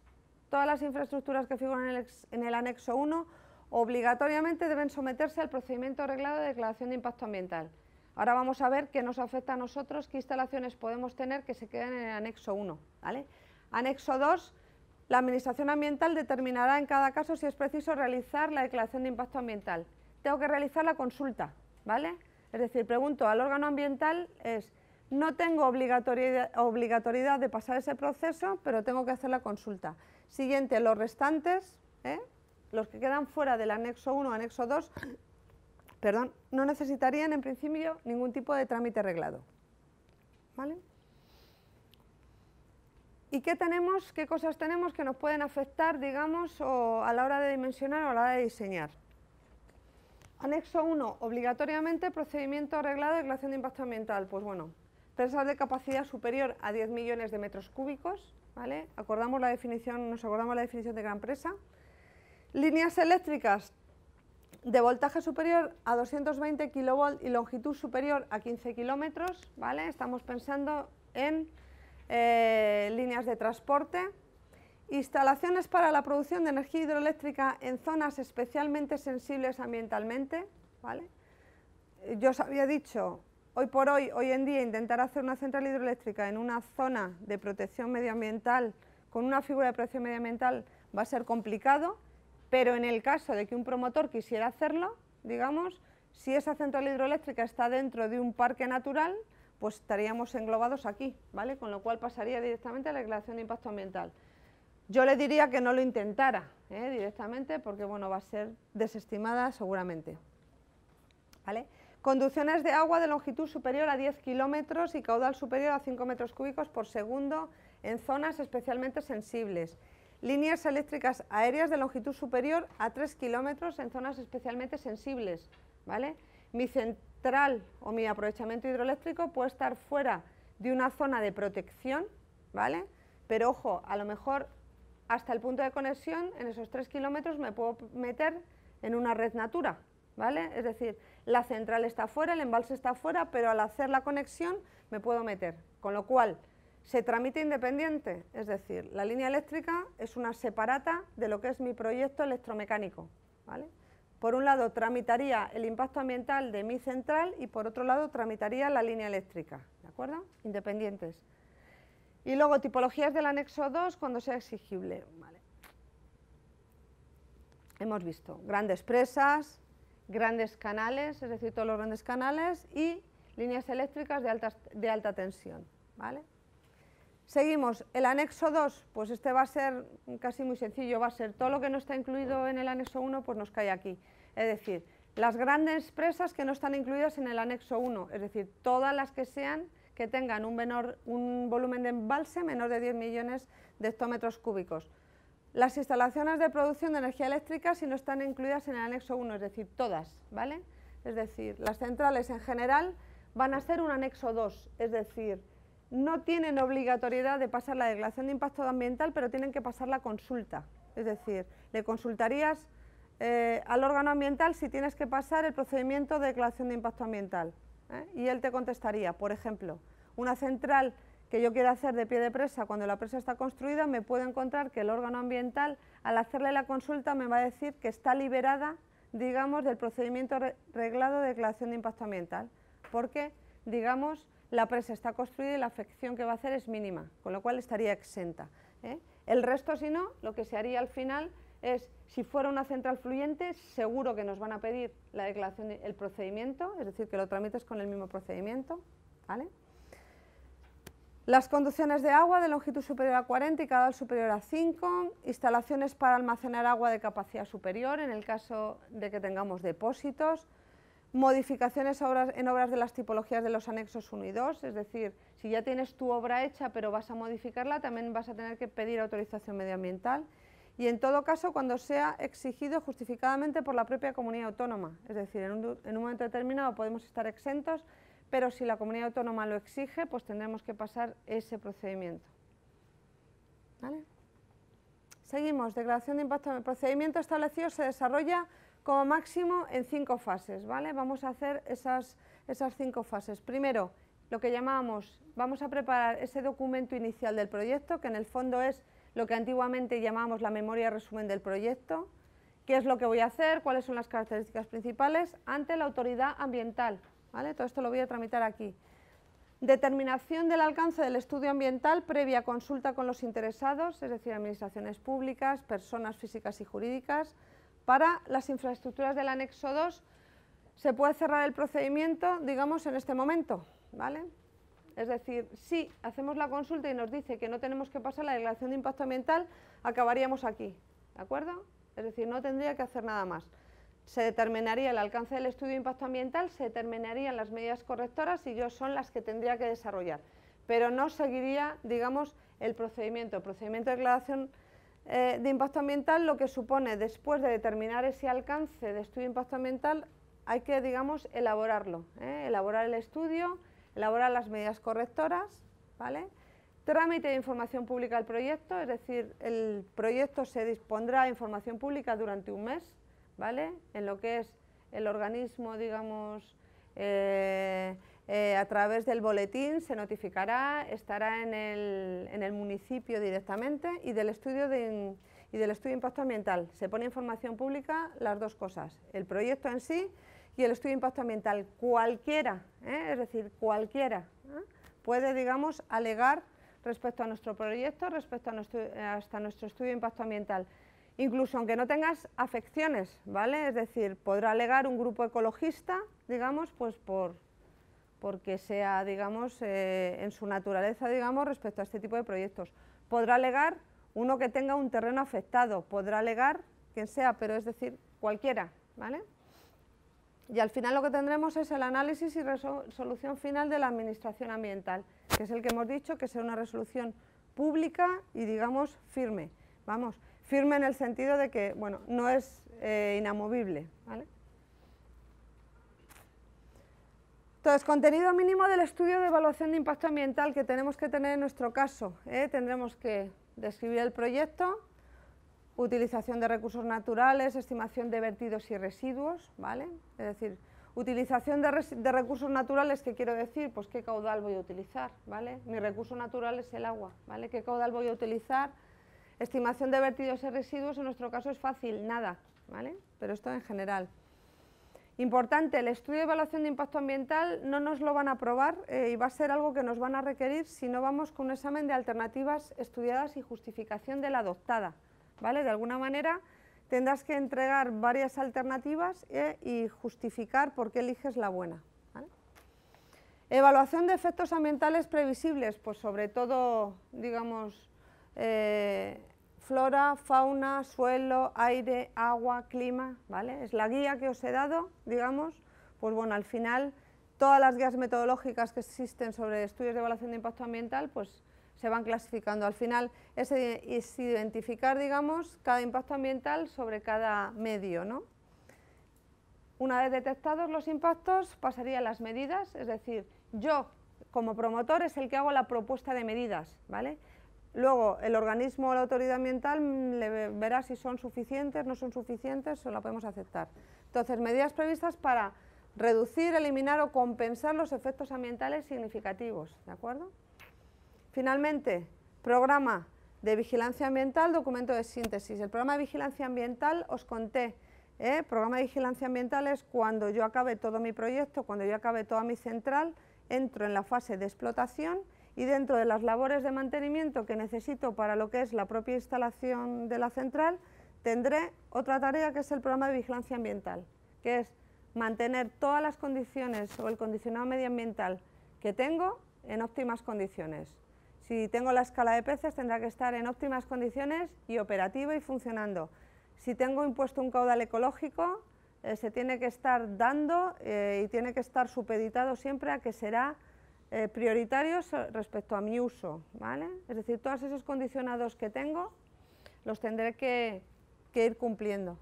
todas las infraestructuras que figuran en el, anexo 1 obligatoriamente deben someterse al procedimiento reglado de declaración de impacto ambiental. Ahora vamos a ver qué nos afecta a nosotros, qué instalaciones podemos tener que se queden en el anexo 1. ¿vale? Anexo 2 la Administración Ambiental determinará en cada caso si es preciso realizar la declaración de impacto ambiental. Tengo que realizar la consulta, ¿vale? Es decir, pregunto al órgano ambiental, es, no tengo obligatoriedad, de pasar ese proceso, pero tengo que hacer la consulta. Siguiente, los restantes, ¿eh? los que quedan fuera del anexo 1, anexo 2, perdón, no necesitarían en principio ningún tipo de trámite reglado. ¿Vale? ¿Y qué tenemos, qué cosas tenemos que nos pueden afectar, digamos, a la hora de dimensionar o a la hora de diseñar? Anexo 1, obligatoriamente procedimiento arreglado de declaración de impacto ambiental. Pues bueno, presas de capacidad superior a 10 millones de metros cúbicos, ¿vale? Acordamos la definición, nos acordamos la definición de gran presa. Líneas eléctricas de voltaje superior a 220 kV y longitud superior a 15 kilómetros, ¿vale? Estamos pensando en eh, líneas de transporte, instalaciones para la producción de energía hidroeléctrica en zonas especialmente sensibles ambientalmente, Yo os había dicho, hoy por hoy, hoy en día, intentar hacer una central hidroeléctrica en una zona de protección medioambiental con una figura de protección medioambiental va a ser complicado, pero en el caso de que un promotor quisiera hacerlo, digamos, si esa central hidroeléctrica está dentro de un parque natural, pues estaríamos englobados aquí, ¿vale? Con lo cual pasaría directamente a la declaración de impacto ambiental. Yo le diría que no lo intentara ¿eh? directamente porque, bueno, va a ser desestimada seguramente, ¿vale? Conducciones de agua de longitud superior a 10 kilómetros y caudal superior a 5 metros cúbicos por segundo en zonas especialmente sensibles. Líneas eléctricas aéreas de longitud superior a 3 kilómetros en zonas especialmente sensibles, ¿vale? o mi aprovechamiento hidroeléctrico puede estar fuera de una zona de protección, ¿vale? Pero ojo, a lo mejor hasta el punto de conexión, en esos tres kilómetros me puedo meter en una red natura, ¿vale? Es decir, la central está fuera, el embalse está fuera, pero al hacer la conexión me puedo meter. Con lo cual, se tramite independiente, es decir, la línea eléctrica es una separata de lo que es mi proyecto electromecánico, ¿vale? Por un lado, tramitaría el impacto ambiental de mi central y por otro lado, tramitaría la línea eléctrica, ¿de acuerdo? Independientes. Y luego, tipologías del anexo 2 cuando sea exigible. Hemos visto grandes presas, grandes canales, es decir, todos los grandes canales y líneas eléctricas de, alta, de alta tensión, ¿vale? Seguimos, el anexo 2, pues este va a ser casi muy sencillo, va a ser todo lo que no está incluido en el anexo 1, pues nos cae aquí. Es decir, las grandes presas que no están incluidas en el anexo 1, es decir, todas las que sean que tengan un, menor, un volumen de embalse menor de 10 millones de hectómetros cúbicos. Las instalaciones de producción de energía eléctrica si no están incluidas en el anexo 1, es decir, todas, ¿vale? Es decir, las centrales en general van a ser un anexo 2, es decir, no tienen obligatoriedad de pasar la declaración de impacto ambiental, pero tienen que pasar la consulta. Es decir, le consultarías eh, al órgano ambiental si tienes que pasar el procedimiento de declaración de impacto ambiental. ¿eh? Y él te contestaría, por ejemplo, una central que yo quiero hacer de pie de presa cuando la presa está construida, me puede encontrar que el órgano ambiental, al hacerle la consulta, me va a decir que está liberada, digamos, del procedimiento reglado de declaración de impacto ambiental. Porque, digamos, la presa está construida y la afección que va a hacer es mínima, con lo cual estaría exenta. ¿eh? El resto, si no, lo que se haría al final es, si fuera una central fluyente, seguro que nos van a pedir la declaración, el procedimiento, es decir, que lo tramites con el mismo procedimiento. Las conducciones de agua de longitud superior a 40 y caudal superior a 5, instalaciones para almacenar agua de capacidad superior en el caso de que tengamos depósitos, modificaciones en obras de las tipologías de los anexos 1 y 2, es decir, si ya tienes tu obra hecha pero vas a modificarla, también vas a tener que pedir autorización medioambiental y en todo caso cuando sea exigido justificadamente por la propia comunidad autónoma, es decir, en un, momento determinado podemos estar exentos, pero si la comunidad autónoma lo exige, pues tendremos que pasar ese procedimiento. Seguimos, declaración de impacto. El procedimiento establecido se desarrolla como máximo en cinco fases, ¿vale? Vamos a hacer esas, cinco fases. Primero, lo que llamamos, vamos a preparar ese documento inicial del proyecto, que en el fondo es lo que antiguamente llamábamos la memoria resumen del proyecto, qué es lo que voy a hacer, cuáles son las características principales, ante la autoridad ambiental, ¿vale? Todo esto lo voy a tramitar aquí. Determinación del alcance del estudio ambiental previa consulta con los interesados, es decir, administraciones públicas, personas físicas y jurídicas, para las infraestructuras del anexo 2 se puede cerrar el procedimiento, digamos, en este momento, ¿vale? Es decir, si hacemos la consulta y nos dice que no tenemos que pasar la declaración de impacto ambiental, acabaríamos aquí, ¿de acuerdo? Es decir, no tendría que hacer nada más. Se determinaría el alcance del estudio de impacto ambiental, se determinarían las medidas correctoras y yo son las que tendría que desarrollar. Pero no seguiría, digamos, el procedimiento, procedimiento de declaración eh, de impacto ambiental lo que supone después de determinar ese alcance de estudio de impacto ambiental hay que, digamos, elaborarlo, ¿eh? elaborar el estudio, elaborar las medidas correctoras, ¿vale? Trámite de información pública al proyecto, es decir, el proyecto se dispondrá a información pública durante un mes, ¿vale? En lo que es el organismo, digamos, eh, eh, a través del boletín se notificará, estará en el, municipio directamente y del estudio de, y del estudio impacto ambiental. Se pone información pública las dos cosas, el proyecto en sí y el estudio de impacto ambiental. Cualquiera, ¿eh? es decir, cualquiera ¿eh? puede, digamos, alegar respecto a nuestro proyecto, respecto a nuestro, hasta nuestro estudio de impacto ambiental. Incluso aunque no tengas afecciones, ¿vale? Es decir, podrá alegar un grupo ecologista, digamos, pues por porque sea, digamos, eh, en su naturaleza, digamos, respecto a este tipo de proyectos. Podrá alegar uno que tenga un terreno afectado, podrá alegar quien sea, pero es decir, cualquiera, ¿vale? Y al final lo que tendremos es el análisis y resolución final de la Administración Ambiental, que es el que hemos dicho que sea una resolución pública y, digamos, firme. Vamos, firme en el sentido de que, bueno, no es eh, inamovible, ¿vale? Entonces, contenido mínimo del estudio de evaluación de impacto ambiental que tenemos que tener en nuestro caso. ¿eh? Tendremos que describir el proyecto, utilización de recursos naturales, estimación de vertidos y residuos, ¿vale? Es decir, utilización de, recursos naturales, ¿qué quiero decir? Pues qué caudal voy a utilizar, ¿vale? Mi recurso natural es el agua, ¿vale? ¿Qué caudal voy a utilizar? Estimación de vertidos y residuos, en nuestro caso es fácil, nada, ¿vale? Pero esto en general. Importante, el estudio de evaluación de impacto ambiental no nos lo van a aprobar eh, y va a ser algo que nos van a requerir si no vamos con un examen de alternativas estudiadas y justificación de la adoptada. ¿vale? De alguna manera tendrás que entregar varias alternativas eh, y justificar por qué eliges la buena. Evaluación de efectos ambientales previsibles, pues sobre todo, digamos, eh, flora, fauna, suelo, aire, agua, clima, ¿vale? Es la guía que os he dado, digamos, pues bueno, al final todas las guías metodológicas que existen sobre estudios de evaluación de impacto ambiental, pues se van clasificando. Al final es, identificar, digamos, cada impacto ambiental sobre cada medio, ¿no? Una vez detectados los impactos, pasaría a las medidas, es decir, yo como promotor es el que hago la propuesta de medidas, ¿vale? Luego, el organismo o la autoridad ambiental mm, le verá si son suficientes, no son suficientes o la podemos aceptar. Entonces, medidas previstas para reducir, eliminar o compensar los efectos ambientales significativos, ¿de acuerdo? Finalmente, programa de vigilancia ambiental, documento de síntesis. El programa de vigilancia ambiental os conté, ¿eh? programa de vigilancia ambiental es cuando yo acabe todo mi proyecto, cuando yo acabe toda mi central, entro en la fase de explotación y dentro de las labores de mantenimiento que necesito para lo que es la propia instalación de la central, tendré otra tarea que es el programa de vigilancia ambiental, que es mantener todas las condiciones o el condicionado medioambiental que tengo en óptimas condiciones. Si tengo la escala de peces tendrá que estar en óptimas condiciones y operativo y funcionando. Si tengo impuesto un caudal ecológico, eh, se tiene que estar dando eh, y tiene que estar supeditado siempre a que será eh, prioritarios eh, respecto a mi uso, ¿vale? Es decir, todos esos condicionados que tengo los tendré que, ir cumpliendo.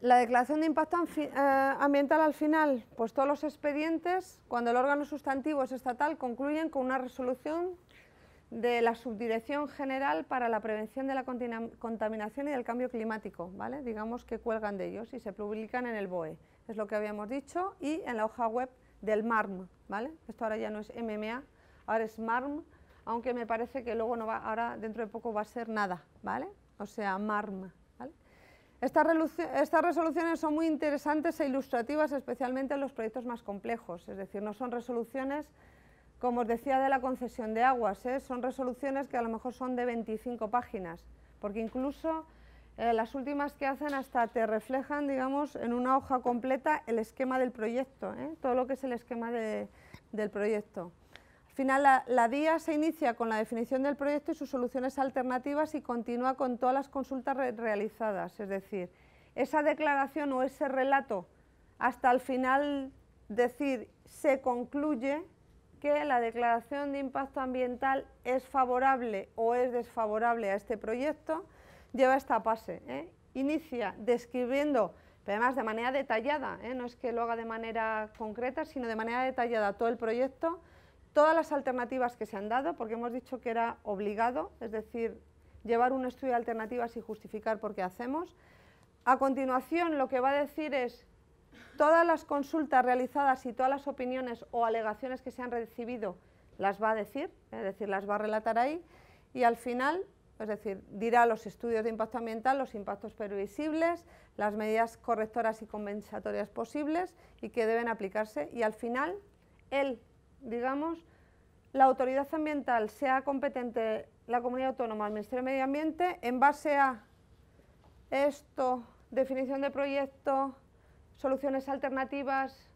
La declaración de impacto eh, ambiental al final, pues todos los expedientes, cuando el órgano sustantivo es estatal, concluyen con una resolución de la Subdirección General para la Prevención de la Contaminación y del Cambio Climático, ¿vale? digamos que cuelgan de ellos y se publican en el BOE, es lo que habíamos dicho, y en la hoja web del MARM, ¿vale? Esto ahora ya no es MMA, ahora es MARM, aunque me parece que luego no va, ahora dentro de poco va a ser nada, ¿vale? O sea, MARM, ¿vale? Estas, resoluciones son muy interesantes e ilustrativas, especialmente en los proyectos más complejos, es decir, no son resoluciones, como os decía, de la concesión de aguas, ¿eh? son resoluciones que a lo mejor son de 25 páginas, porque incluso eh, las últimas que hacen hasta te reflejan, digamos, en una hoja completa el esquema del proyecto, ¿eh? todo lo que es el esquema del proyecto. Al final, la, la, DIA se inicia con la definición del proyecto y sus soluciones alternativas y continúa con todas las consultas realizadas. Es decir, esa declaración o ese relato hasta el final decir se concluye que la declaración de impacto ambiental es favorable o es desfavorable a este proyecto, lleva esta pase. ¿eh? Inicia describiendo, pero además de manera detallada, ¿eh? no es que lo haga de manera concreta, sino de manera detallada todo el proyecto, todas las alternativas que se han dado, porque hemos dicho que era obligado, es decir, llevar un estudio de alternativas y justificar por qué hacemos. A continuación, lo que va a decir es todas las consultas realizadas y todas las opiniones o alegaciones que se han recibido las va a decir, ¿eh? es decir, las va a relatar ahí. Y al final, es decir, dirá los estudios de impacto ambiental, los impactos previsibles, las medidas correctoras y compensatorias posibles y que deben aplicarse y al final él, digamos, la autoridad ambiental sea competente, la comunidad autónoma, el Ministerio de Medio Ambiente, en base a esto, definición de proyecto, soluciones alternativas,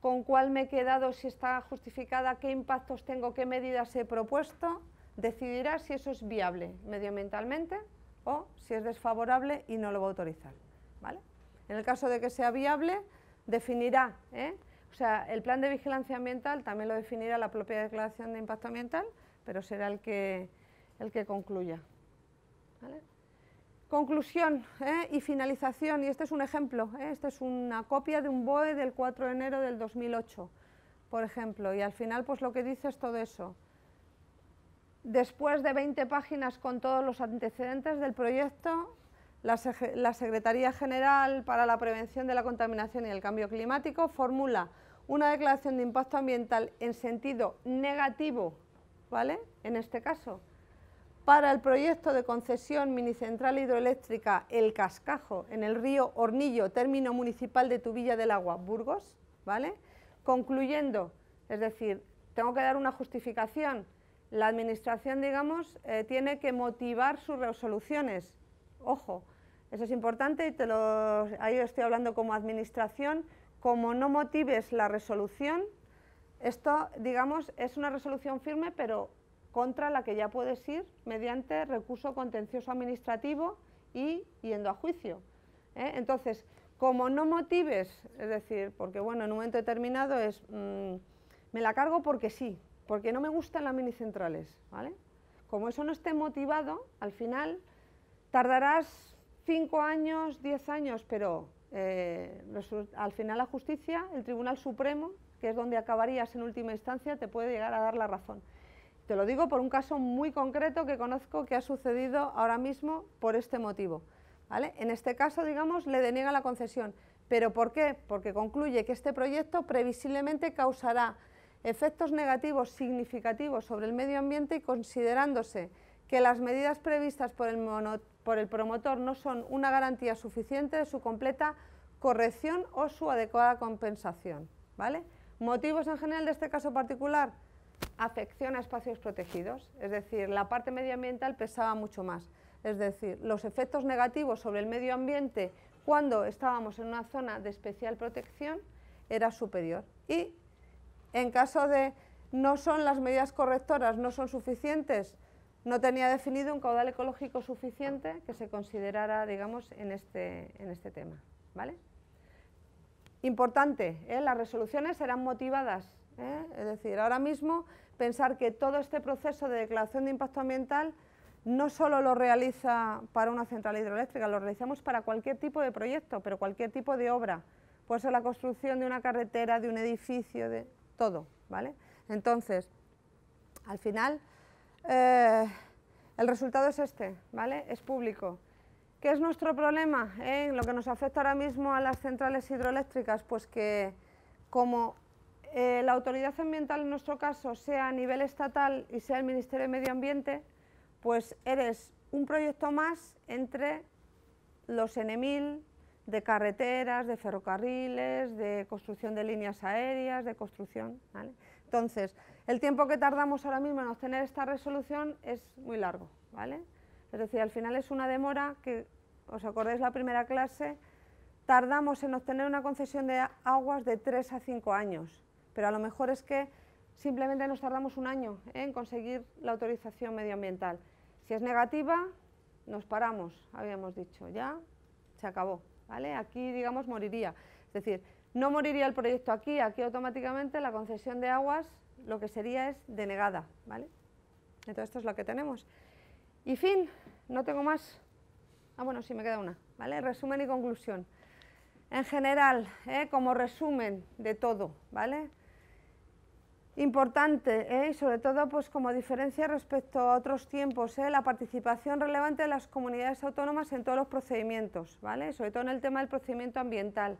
con cuál me he quedado, si está justificada, qué impactos tengo, qué medidas he propuesto, decidirá si eso es viable medioambientalmente o si es desfavorable y no lo va a autorizar. ¿vale? En el caso de que sea viable, definirá, ¿eh? o sea, el plan de vigilancia ambiental también lo definirá la propia declaración de impacto ambiental, pero será el que, el que concluya. Conclusión ¿eh? y finalización, y este es un ejemplo, ¿eh? esta es una copia de un BOE del 4 de enero del 2008, por ejemplo, y al final pues lo que dice es todo eso, Después de 20 páginas con todos los antecedentes del proyecto, la, Secretaría General para la Prevención de la Contaminación y el Cambio Climático formula una declaración de impacto ambiental en sentido negativo, ¿vale? En este caso, para el proyecto de concesión minicentral hidroeléctrica El Cascajo en el río Hornillo, término municipal de Tubilla del Agua, Burgos, ¿vale? Concluyendo, es decir, tengo que dar una justificación la Administración, digamos, eh, tiene que motivar sus resoluciones. Ojo, eso es importante y te lo, ahí estoy hablando como Administración. Como no motives la resolución, esto, digamos, es una resolución firme, pero contra la que ya puedes ir mediante recurso contencioso administrativo y yendo a juicio. ¿eh? Entonces, como no motives, es decir, porque bueno, en un momento determinado es, mm, me la cargo porque sí, porque no me gustan las minicentrales, ¿vale? Como eso no esté motivado, al final tardarás 5 años, 10 años, pero eh, al final la justicia, el Tribunal Supremo, que es donde acabarías en última instancia, te puede llegar a dar la razón. Te lo digo por un caso muy concreto que conozco que ha sucedido ahora mismo por este motivo. ¿vale? En este caso, digamos, le deniega la concesión. ¿Pero por qué? Porque concluye que este proyecto previsiblemente causará efectos negativos significativos sobre el medio ambiente y considerándose que las medidas previstas por el, promotor no son una garantía suficiente de su completa corrección o su adecuada compensación. ¿vale? Motivos en general de este caso particular, afección a espacios protegidos, es decir, la parte medioambiental pesaba mucho más, es decir, los efectos negativos sobre el medio ambiente cuando estábamos en una zona de especial protección era superior y en caso de no son las medidas correctoras, no son suficientes, no tenía definido un caudal ecológico suficiente que se considerara, digamos, en este, en este tema. ¿vale? Importante, ¿eh? las resoluciones serán motivadas. ¿eh? Es decir, ahora mismo pensar que todo este proceso de declaración de impacto ambiental no solo lo realiza para una central hidroeléctrica, lo realizamos para cualquier tipo de proyecto, pero cualquier tipo de obra. Puede ser la construcción de una carretera, de un edificio, de todo, ¿vale? Entonces, al final, eh, el resultado es este, ¿vale? Es público. ¿Qué es nuestro problema? en Lo que nos afecta ahora mismo a las centrales hidroeléctricas, pues que como eh, la autoridad ambiental en nuestro caso sea a nivel estatal y sea el Ministerio de Medio Ambiente, pues eres un proyecto más entre los Enemil, de carreteras, de ferrocarriles, de construcción de líneas aéreas, de construcción. Entonces, el tiempo que tardamos ahora mismo en obtener esta resolución es muy largo. ¿vale? Es decir, al final es una demora que, os acordáis la primera clase, tardamos en obtener una concesión de aguas de 3 a 5 años, pero a lo mejor es que simplemente nos tardamos un año en conseguir la autorización medioambiental. Si es negativa, nos paramos, habíamos dicho, ya se acabó. ¿vale? Aquí, digamos, moriría. Es decir, no moriría el proyecto aquí, aquí automáticamente la concesión de aguas lo que sería es denegada, ¿vale? Entonces esto es lo que tenemos. Y fin, no tengo más. Ah, bueno, sí, me queda una, ¿vale? Resumen y conclusión. En general, ¿eh? como resumen de todo, ¿vale? Importante, ¿eh? y sobre todo pues como diferencia respecto a otros tiempos, ¿eh? la participación relevante de las comunidades autónomas en todos los procedimientos, ¿vale? sobre todo en el tema del procedimiento ambiental.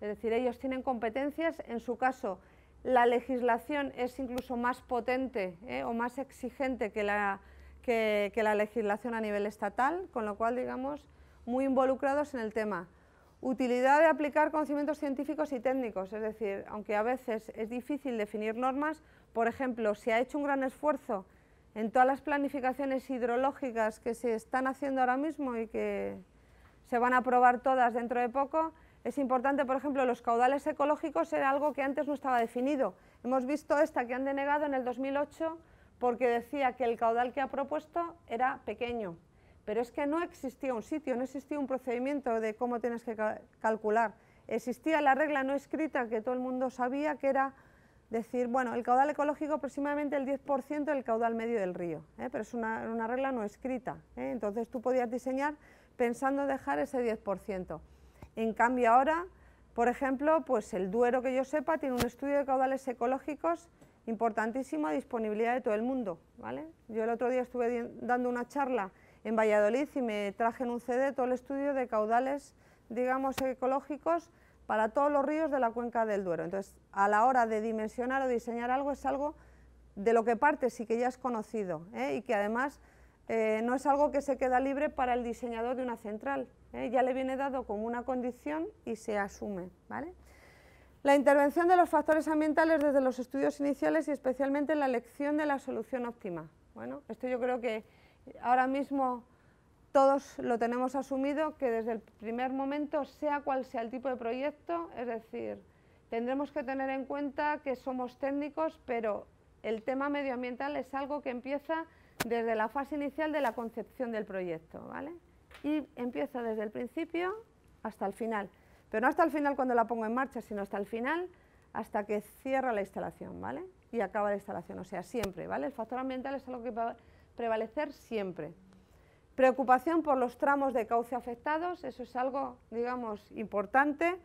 Es decir, ellos tienen competencias, en su caso la legislación es incluso más potente ¿eh? o más exigente que la, que la legislación a nivel estatal, con lo cual, digamos, muy involucrados en el tema. Utilidad de aplicar conocimientos científicos y técnicos, es decir, aunque a veces es difícil definir normas, por ejemplo, se ha hecho un gran esfuerzo en todas las planificaciones hidrológicas que se están haciendo ahora mismo y que se van a aprobar todas dentro de poco, es importante, por ejemplo, los caudales ecológicos era algo que antes no estaba definido. Hemos visto esta que han denegado en el 2008 porque decía que el caudal que ha propuesto era pequeño pero es que no existía un sitio, no existía un procedimiento de cómo tienes que calcular. Existía la regla no escrita que todo el mundo sabía, que era decir, bueno, el caudal ecológico aproximadamente el 10% del caudal medio del río, ¿eh? pero es una, regla no escrita. ¿eh? Entonces tú podías diseñar pensando dejar ese 10%. En cambio ahora, por ejemplo, pues el Duero que yo sepa tiene un estudio de caudales ecológicos importantísimo a disponibilidad de todo el mundo. ¿vale? Yo el otro día estuve dando una charla en Valladolid y me traje en un CD todo el estudio de caudales, digamos, ecológicos para todos los ríos de la cuenca del Duero. Entonces, a la hora de dimensionar o diseñar algo es algo de lo que parte sí que ya es conocido ¿eh? y que además eh, no es algo que se queda libre para el diseñador de una central, ¿eh? ya le viene dado como una condición y se asume. ¿vale? La intervención de los factores ambientales desde los estudios iniciales y especialmente en la elección de la solución óptima. Bueno, esto yo creo que ahora mismo todos lo tenemos asumido que desde el primer momento, sea cual sea el tipo de proyecto, es decir, tendremos que tener en cuenta que somos técnicos, pero el tema medioambiental es algo que empieza desde la fase inicial de la concepción del proyecto, ¿vale? Y empieza desde el principio hasta el final, pero no hasta el final cuando la pongo en marcha, sino hasta el final, hasta que cierra la instalación, ¿vale? Y acaba la instalación, o sea, siempre, ¿vale? El factor ambiental es algo que va prevalecer siempre. Preocupación por los tramos de cauce afectados, eso es algo, digamos, importante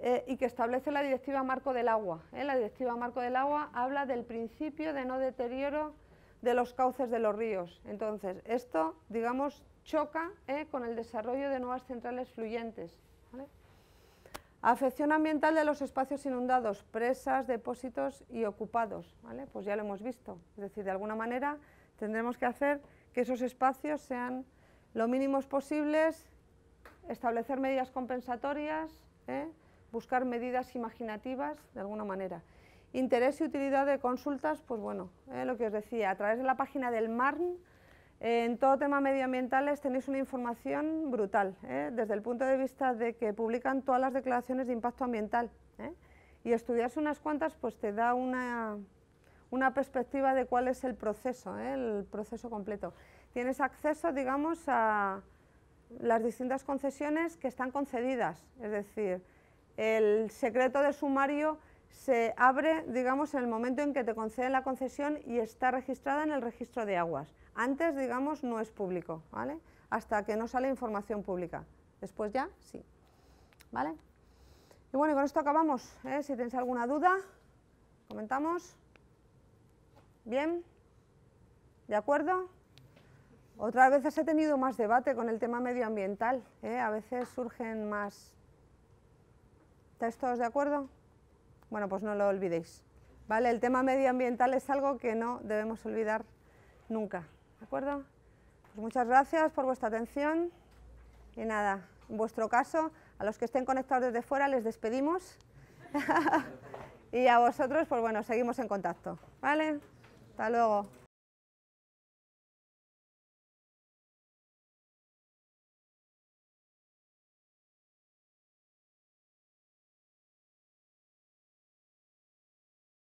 eh, y que establece la Directiva Marco del Agua. ¿eh? La Directiva Marco del Agua habla del principio de no deterioro de los cauces de los ríos. Entonces, esto, digamos, choca ¿eh? con el desarrollo de nuevas centrales fluyentes. Afección ambiental de los espacios inundados, presas, depósitos y ocupados. Pues ya lo hemos visto. Es decir, de alguna manera Tendremos que hacer que esos espacios sean lo mínimos posibles, establecer medidas compensatorias, ¿eh? buscar medidas imaginativas de alguna manera. Interés y utilidad de consultas, pues bueno, ¿eh? lo que os decía, a través de la página del MARN, en todo tema medioambientales tenéis una información brutal, ¿eh? desde el punto de vista de que publican todas las declaraciones de impacto ambiental. Y estudiarse unas cuantas pues te da una, una perspectiva de cuál es el proceso, ¿eh? el proceso completo. Tienes acceso, digamos, a las distintas concesiones que están concedidas, es decir, el secreto de sumario se abre, digamos, en el momento en que te concede la concesión y está registrada en el registro de aguas. Antes, digamos, no es público, ¿vale? Hasta que no sale información pública. Después ya, sí. ¿Vale? Y bueno, con esto acabamos. ¿eh? Si tienes alguna duda, comentamos. ¿Bien? ¿De acuerdo? Otras veces he tenido más debate con el tema medioambiental. ¿eh? A veces surgen más... ¿Estáis todos de acuerdo? Bueno, pues no lo olvidéis. ¿Vale? El tema medioambiental es algo que no debemos olvidar nunca. ¿De acuerdo? Pues muchas gracias por vuestra atención. Y nada, en vuestro caso, a los que estén conectados desde fuera les despedimos. y a vosotros, pues bueno, seguimos en contacto. ¿Vale? Hasta luego.